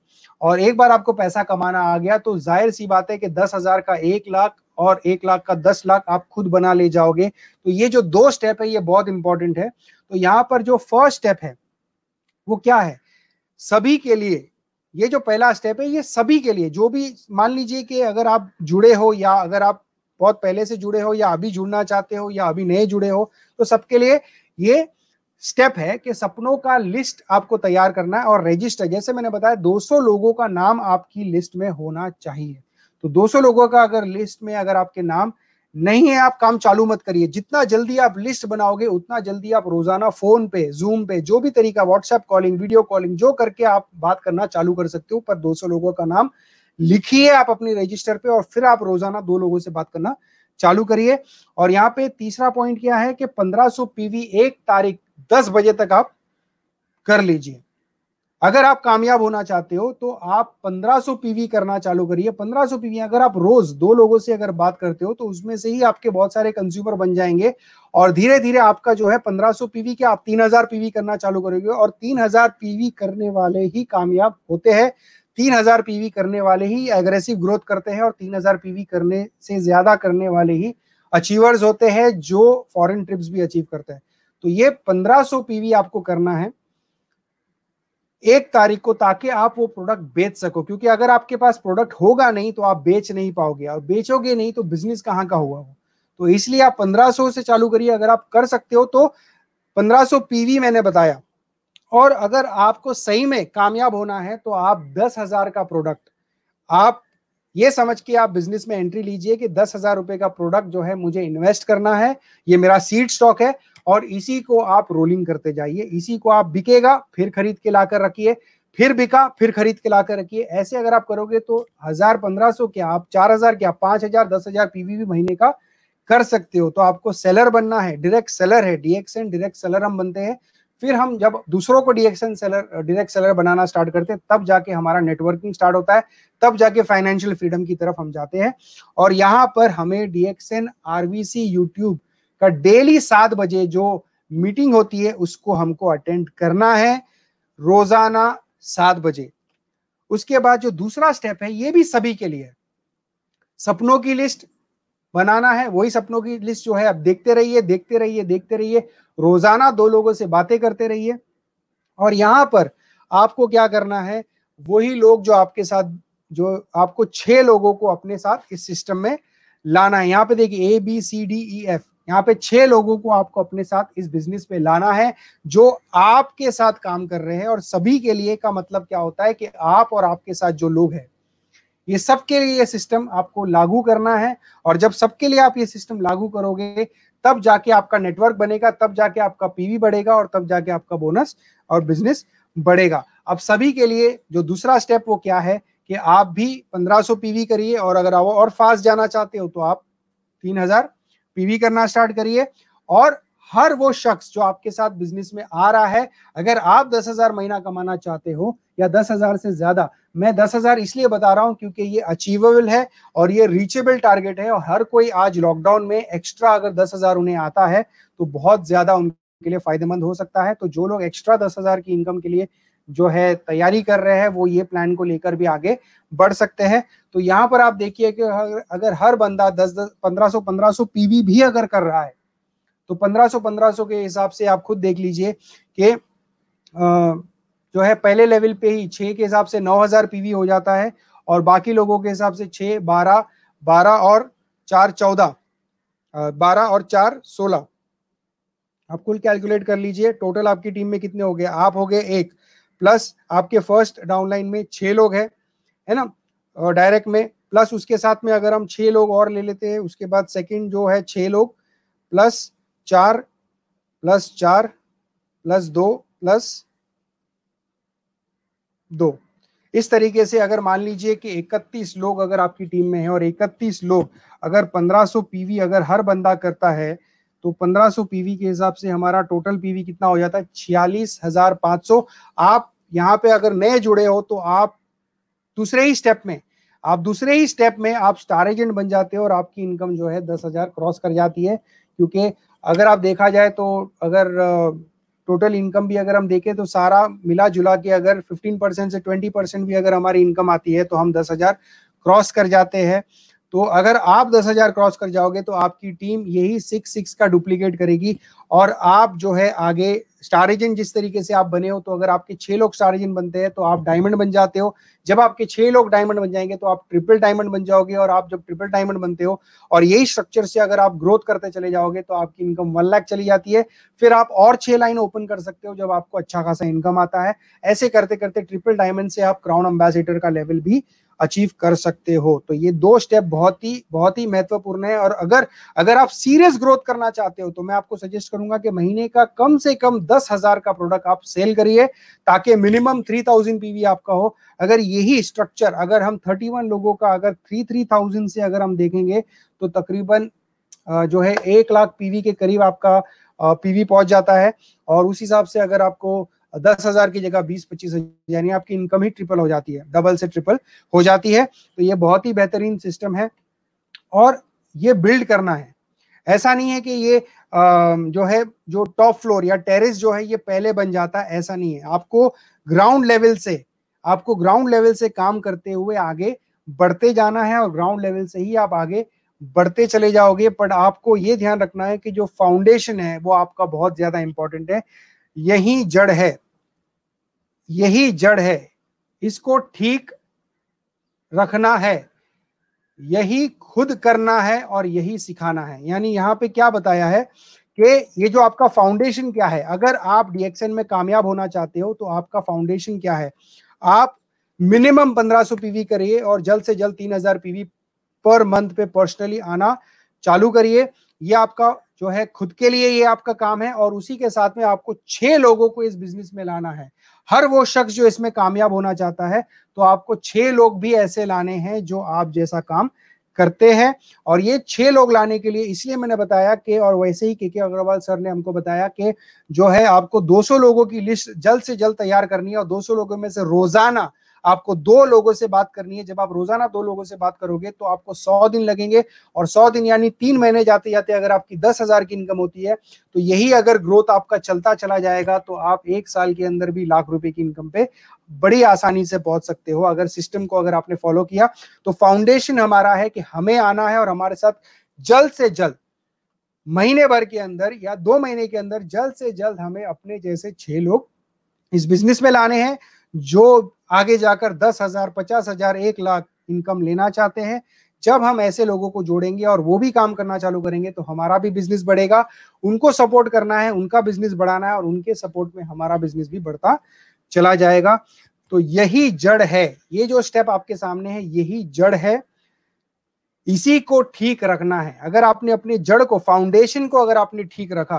और एक बार आपको पैसा कमाना आ गया तो जाहिर सी बात है कि दस हजार का एक लाख और एक लाख का दस लाख आप खुद बना ले जाओगे तो ये जो दो स्टेप है ये बहुत इंपॉर्टेंट है तो यहाँ पर जो फर्स्ट स्टेप है वो क्या है सभी के लिए ये जो पहला स्टेप है ये सभी के लिए जो भी मान लीजिए कि अगर आप जुड़े हो या अगर आप बहुत पहले से जुड़े हो या अभी जुड़ना चाहते हो या अभी नए जुड़े हो तो सबके लिए ये स्टेप है कि सपनों का लिस्ट आपको तैयार करना है और रजिस्टर जैसे मैंने बताया 200 लोगों का नाम आपकी लिस्ट में होना चाहिए तो 200 लोगों का अगर लिस्ट में अगर आपके नाम नहीं है आप काम चालू मत करिए जितना जल्दी आप लिस्ट बनाओगे उतना जल्दी आप रोजाना फोन पे जूम पे जो भी तरीका व्हाट्सएप कॉलिंग वीडियो कॉलिंग जो करके आप बात करना चालू कर सकते हो पर 200 लोगों का नाम लिखिए आप अपने रजिस्टर पे और फिर आप रोजाना दो लोगों से बात करना चालू करिए और यहाँ पे तीसरा पॉइंट क्या है कि 1500 पीवी एक तारीख दस बजे तक आप कर लीजिए अगर आप कामयाब होना चाहते हो तो आप 1500 पीवी करना चालू करिए 1500 पीवी अगर आप रोज दो लोगों से अगर बात करते हो तो उसमें से ही आपके बहुत सारे कंज्यूमर बन जाएंगे और धीरे धीरे आपका जो है 1500 पीवी के आप 3000 पीवी करना चालू करोगे और 3000 पीवी करने वाले ही कामयाब होते हैं तीन हजार पीवी करने वाले ही एग्रेसिव ग्रोथ करते हैं और तीन हजार पीवी करने से ज्यादा करने वाले ही अचीवर्स होते हैं जो फॉरेन ट्रिप्स भी अचीव करते हैं तो ये पंद्रह 1500 पीवी आपको करना है एक तारीख को ताकि आप वो प्रोडक्ट बेच सको क्योंकि अगर आपके पास प्रोडक्ट होगा नहीं तो आप बेच नहीं पाओगे और बेचोगे नहीं तो बिजनेस कहाँ का हुआ हो तो इसलिए आप 1500 से चालू करिए अगर आप कर सकते हो तो 1500 पीवी मैंने बताया और अगर आपको सही में कामयाब होना है तो आप दस हजार का प्रोडक्ट आप ये समझ के आप बिजनेस में एंट्री लीजिए कि दस हजार रुपए का प्रोडक्ट जो है मुझे इन्वेस्ट करना है ये मेरा सीड स्टॉक है और इसी को आप रोलिंग करते जाइए इसी को आप बिकेगा फिर खरीद के लाकर रखिए फिर बिका फिर खरीद के लाकर रखिए ऐसे अगर आप करोगे तो हजार पंद्रह सौ क्या आप चार हजार क्या पांच हजार दस हजार पीवीवी महीने का कर सकते हो तो आपको सेलर बनना है डायरेक्ट सेलर है डीएक्सएन डायरेक्ट सेलर हम बनते हैं फिर हम जब दूसरों को डीएक्सएन सेलर डायरेक्ट सेलर बनाना स्टार्ट करते हैं तब जाके हमारा नेटवर्किंग स्टार्ट होता है तब जाके फाइनेंशियल फ्रीडम की तरफ हम जाते हैं और यहाँ पर हमें डीएक्सएन आरवीसी यूट्यूब का डेली सात बजे जो मीटिंग होती है उसको हमको अटेंड करना है रोजाना सात बजे उसके बाद जो दूसरा स्टेप है ये भी सभी के लिए सपनों की लिस्ट बनाना है वही सपनों की लिस्ट जो है आप देखते रहिए देखते रहिए देखते रहिए रोजाना दो लोगों से बातें करते रहिए और यहाँ पर आपको क्या करना है वही लोग जो आपके साथ जो आपको छह लोगों को अपने साथ इस सिस्टम में लाना है यहाँ पे देखिए A B C D E F यहाँ पे छह लोगों को आपको अपने साथ इस बिजनेस में लाना है जो आपके साथ काम कर रहे हैं और सभी के लिए का मतलब क्या होता है कि आप और आपके साथ जो लोग हैं ये सबके लिए ये सिस्टम आपको लागू करना है और जब सबके लिए आप ये सिस्टम लागू करोगे तब जाके आपका नेटवर्क बनेगा तब जाके आपका पीवी बढ़ेगा और तब जाके आपका बोनस और बिजनेस बढ़ेगा अब सभी के लिए जो दूसरा स्टेप वो क्या है कि आप भी 1500 पीवी करिए और अगर आप और फास्ट जाना चाहते हो तो आप 3000 पीवी करना स्टार्ट करिए और हर वो शख्स जो आपके साथ बिजनेस में आ रहा है अगर आप दस हजार महीना कमाना चाहते हो या दस हजार से ज्यादा मैं दस हजार इसलिए बता रहा हूं क्योंकि ये अचीवेबल है और ये रीचेबल टारगेट है और हर कोई आज लॉकडाउन में एक्स्ट्रा अगर दस हजार उन्हें आता है तो बहुत ज्यादा उनके लिए फायदेमंद हो सकता है तो जो लोग एक्स्ट्रा दस हजार की इनकम के लिए जो है तैयारी कर रहे हैं वो ये प्लान को लेकर भी आगे बढ़ सकते हैं तो यहाँ पर आप देखिए कि अगर हर बंदा दस दस पंद्रह सौ पंद्रह सौ पीवी भी अगर कर रहा है तो पंद्रह सौ पंद्रह सौ के हिसाब से आप खुद देख लीजिए कि जो है पहले लेवल पे ही छह के हिसाब से नौ हजार पीवी हो जाता है और बाकी लोगों के हिसाब से छह बारह बारह और चार चौदह बारह और चार सोलह आप कुल कैलकुलेट कर लीजिए टोटल आपकी टीम में कितने हो गए आप हो गए एक प्लस आपके फर्स्ट डाउनलाइन में छह लोग हैं है ना डायरेक्ट में प्लस उसके साथ में अगर हम छह लोग और ले लेते हैं उसके बाद सेकंड जो है छह लोग प्लस चार प्लस चार प्लस दो प्लस दो इस तरीके से अगर मान लीजिए कि 31 लोग अगर आपकी टीम में है और 31 लोग अगर 1500 पीवी अगर हर बंदा करता है तो 1500 पीवी के हिसाब से हमारा टोटल पीवी कितना हो जाता है छियालीस हजार पांच सौ आप यहाँ पे अगर नए जुड़े हो तो आप दूसरे ही स्टेप में आप दूसरे ही स्टेप में आप स्टार एजेंट बन जाते हो और आपकी इनकम जो है दस हजार क्रॉस कर जाती है क्योंकि अगर आप देखा जाए तो अगर टोटल इनकम भी अगर हम देखें तो सारा मिला जुला के अगर 15 परसेंट से 20 परसेंट भी अगर हमारी इनकम आती है तो हम दस हजार क्रॉस कर जाते हैं तो अगर आप दस हजार क्रॉस कर जाओगे तो आपकी टीम यही सिक्स सिक्स का डुप्लीकेट करेगी और आप जो है आगे स्टार एजेंट जिस तरीके से आप बने हो तो अगर आपके छह लोग स्टार एजेंट बनते हैं तो आप डायमंड बन जाते हो जब आपके छह लोग डायमंड बन जाएंगे तो आप ट्रिपल डायमंड बन जाओगे और आप जब ट्रिपल डायमंड बनते हो और यही स्ट्रक्चर से अगर आप ग्रोथ करते चले जाओगे तो आपकी इनकम वन लाख चली जाती है फिर आप और छह लाइन ओपन कर सकते हो जब आपको अच्छा खासा इनकम आता है ऐसे करते करते ट्रिपल डायमंड से आप क्राउन एम्बेसिडर का लेवल भी अचीव कर सकते हो तो ये दो स्टेप बहुत ही बहुत ही महत्वपूर्ण है और अगर अगर आप सीरियस ग्रोथ करना चाहते हो तो मैं आपको सजेस्ट करूंगा कि महीने का कम से कम दस हजार का प्रोडक्ट आप सेल करिए ताकि मिनिमम थ्री थाउजेंड पीवी आपका हो अगर यही स्ट्रक्चर अगर हम 31 लोगों का अगर थ्री थ्री थाउजेंड से अगर हम देखेंगे तो तकरीबन जो है एक लाख पीवी के करीब आपका पीवी पहुंच जाता है और उस हिसाब से अगर आपको दस हजार की जगह बीस पच्चीस हजार यानी आपकी इनकम ही ट्रिपल हो जाती है डबल से ट्रिपल हो जाती है तो ये बहुत ही बेहतरीन सिस्टम है और ये बिल्ड करना है ऐसा नहीं है कि ये जो है जो टॉप फ्लोर या टेरेस जो है ये पहले बन जाता है ऐसा नहीं है आपको ग्राउंड लेवल से आपको ग्राउंड लेवल से काम करते हुए आगे बढ़ते जाना है और ग्राउंड लेवल से ही आप आगे बढ़ते चले जाओगे पर आपको ये ध्यान रखना है कि जो फाउंडेशन है वो आपका बहुत ज्यादा इंपॉर्टेंट है यही जड़ है यही जड़ है इसको ठीक रखना है यही खुद करना है और यही सिखाना है यानी यहाँ पे क्या बताया है कि ये जो आपका फाउंडेशन क्या है अगर आप डीएक्सएन में कामयाब होना चाहते हो तो आपका फाउंडेशन क्या है आप मिनिमम 1500 पीवी करिए और जल्द से जल्द 3000 पीवी पर मंथ पे पर्सनली आना चालू करिए ये आपका जो है खुद के लिए ये आपका काम है और उसी के साथ में आपको छह लोगों को इस बिजनेस में लाना है हर वो शख्स जो इसमें कामयाब होना चाहता है तो आपको छह लोग भी ऐसे लाने हैं जो आप जैसा काम करते हैं और ये छह लोग लाने के लिए इसलिए मैंने बताया कि और वैसे ही के के अग्रवाल सर ने हमको बताया कि जो है आपको 200 लोगों की लिस्ट जल्द से जल्द तैयार करनी है और 200 लोगों में से रोजाना आपको दो लोगों से बात करनी है जब आप रोजाना दो लोगों से बात करोगे तो आपको सौ दिन लगेंगे और सौ दिन यानी तीन महीने जाते जाते अगर आपकी दस हजार की इनकम होती है तो यही अगर ग्रोथ आपका चलता चला जाएगा तो आप एक साल के अंदर भी लाख रुपए की इनकम पे बड़ी आसानी से पहुंच सकते हो अगर सिस्टम को अगर आपने फॉलो किया तो फाउंडेशन हमारा है कि हमें आना है और हमारे साथ जल्द से जल्द महीने भर के अंदर या दो महीने के अंदर जल्द से जल्द हमें अपने जैसे छह लोग इस बिजनेस में लाने हैं जो आगे जाकर दस हजार पचास हजार एक लाख इनकम लेना चाहते हैं जब हम ऐसे लोगों को जोड़ेंगे और वो भी काम करना चालू करेंगे तो हमारा भी बिजनेस बढ़ेगा उनको सपोर्ट करना है उनका बिजनेस बढ़ाना है और उनके सपोर्ट में हमारा बिजनेस भी बढ़ता चला जाएगा तो यही जड़ है ये जो स्टेप आपके सामने है यही जड़ है इसी को ठीक रखना है अगर आपने अपने जड़ को फाउंडेशन को अगर आपने ठीक रखा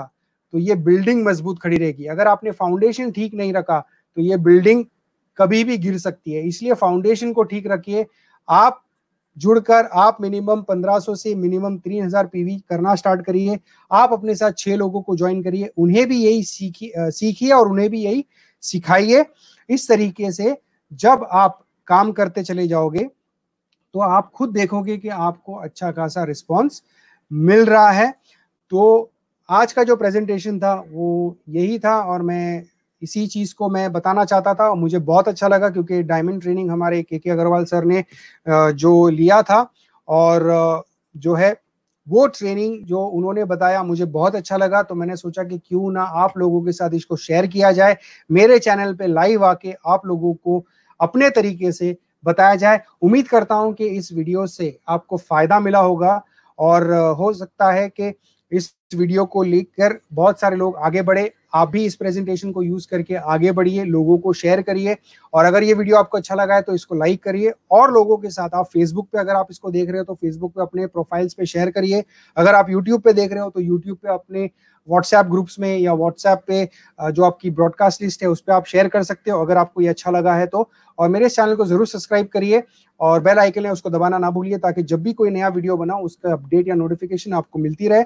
तो ये बिल्डिंग मजबूत खड़ी रहेगी अगर आपने फाउंडेशन ठीक नहीं रखा तो ये बिल्डिंग कभी भी गिर सकती है इसलिए फाउंडेशन को ठीक रखिए आप जुड़कर आप मिनिमम 1500 से मिनिमम 3000 पीवी करना स्टार्ट करिए आप अपने साथ छह लोगों को ज्वाइन करिए उन्हें भी यही सीखिए सीखिए और उन्हें भी यही सिखाइए इस तरीके से जब आप काम करते चले जाओगे तो आप खुद देखोगे कि आपको अच्छा खासा रिस्पॉन्स मिल रहा है तो आज का जो प्रेजेंटेशन था वो यही था और मैं इसी चीज को मैं बताना चाहता था मुझे बहुत अच्छा लगा क्योंकि डायमंड ट्रेनिंग हमारे के के अग्रवाल सर ने जो लिया था और जो है वो ट्रेनिंग जो उन्होंने बताया मुझे बहुत अच्छा लगा तो मैंने सोचा कि क्यों ना आप लोगों के साथ इसको शेयर किया जाए मेरे चैनल पे लाइव आके आप लोगों को अपने तरीके से बताया जाए उम्मीद करता हूं कि इस वीडियो से आपको फायदा मिला होगा और हो सकता है कि इस वीडियो को कर बहुत सारे लोग आगे बढ़े आप भी इस प्रेजेंटेशन को यूज करके आगे बढ़िए लोगों को शेयर करिए और अगर ये वीडियो आपको अच्छा लगा है तो इसको लाइक करिए और लोगों के साथ आप फेसबुक पे अगर आप इसको देख रहे हो तो फेसबुक पे अपने प्रोफाइल्स पे शेयर करिए अगर आप यूट्यूब पे देख रहे हो तो यूट्यूब पे अपने व्हाट्सएप ग्रुप्स में या व्हाट्सएप पे जो आपकी ब्रॉडकास्ट लिस्ट है उस पर आप शेयर कर सकते हो अगर आपको ये अच्छा लगा है तो और मेरे इस चैनल को जरूर सब्सक्राइब करिए और बेल आइकन है उसको दबाना ना भूलिए ताकि जब भी कोई नया वीडियो बनाओ उसका अपडेट या नोटिफिकेशन आपको मिलती रहे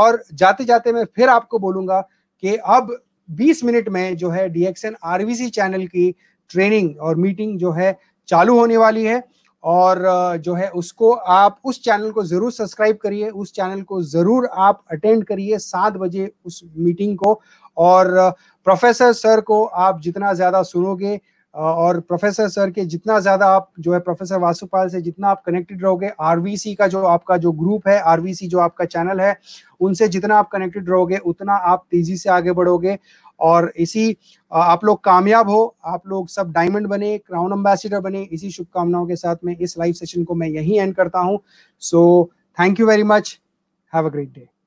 और जाते जाते मैं फिर आपको बोलूंगा कि अब 20 मिनट में जो है डीएक्सएन आरवीसी चैनल की ट्रेनिंग और मीटिंग जो है चालू होने वाली है और जो है उसको आप उस चैनल को जरूर सब्सक्राइब करिए उस चैनल को जरूर आप अटेंड करिए सात बजे उस मीटिंग को और प्रोफेसर सर को आप जितना ज्यादा सुनोगे और प्रोफेसर सर के जितना ज़्यादा आप जो है प्रोफेसर वासुपाल से जितना आप कनेक्टेड रहोगे आरवीसी का जो आपका जो ग्रुप है आरवीसी जो आपका चैनल है उनसे जितना आप कनेक्टेड रहोगे उतना आप तेज़ी से आगे बढ़ोगे और इसी आप लोग कामयाब हो आप लोग सब डायमंड बने क्राउन एम्बेसिडर बने इसी शुभकामनाओं के साथ में इस लाइव सेशन को मैं यही एंड करता हूँ so thank you very much have a great day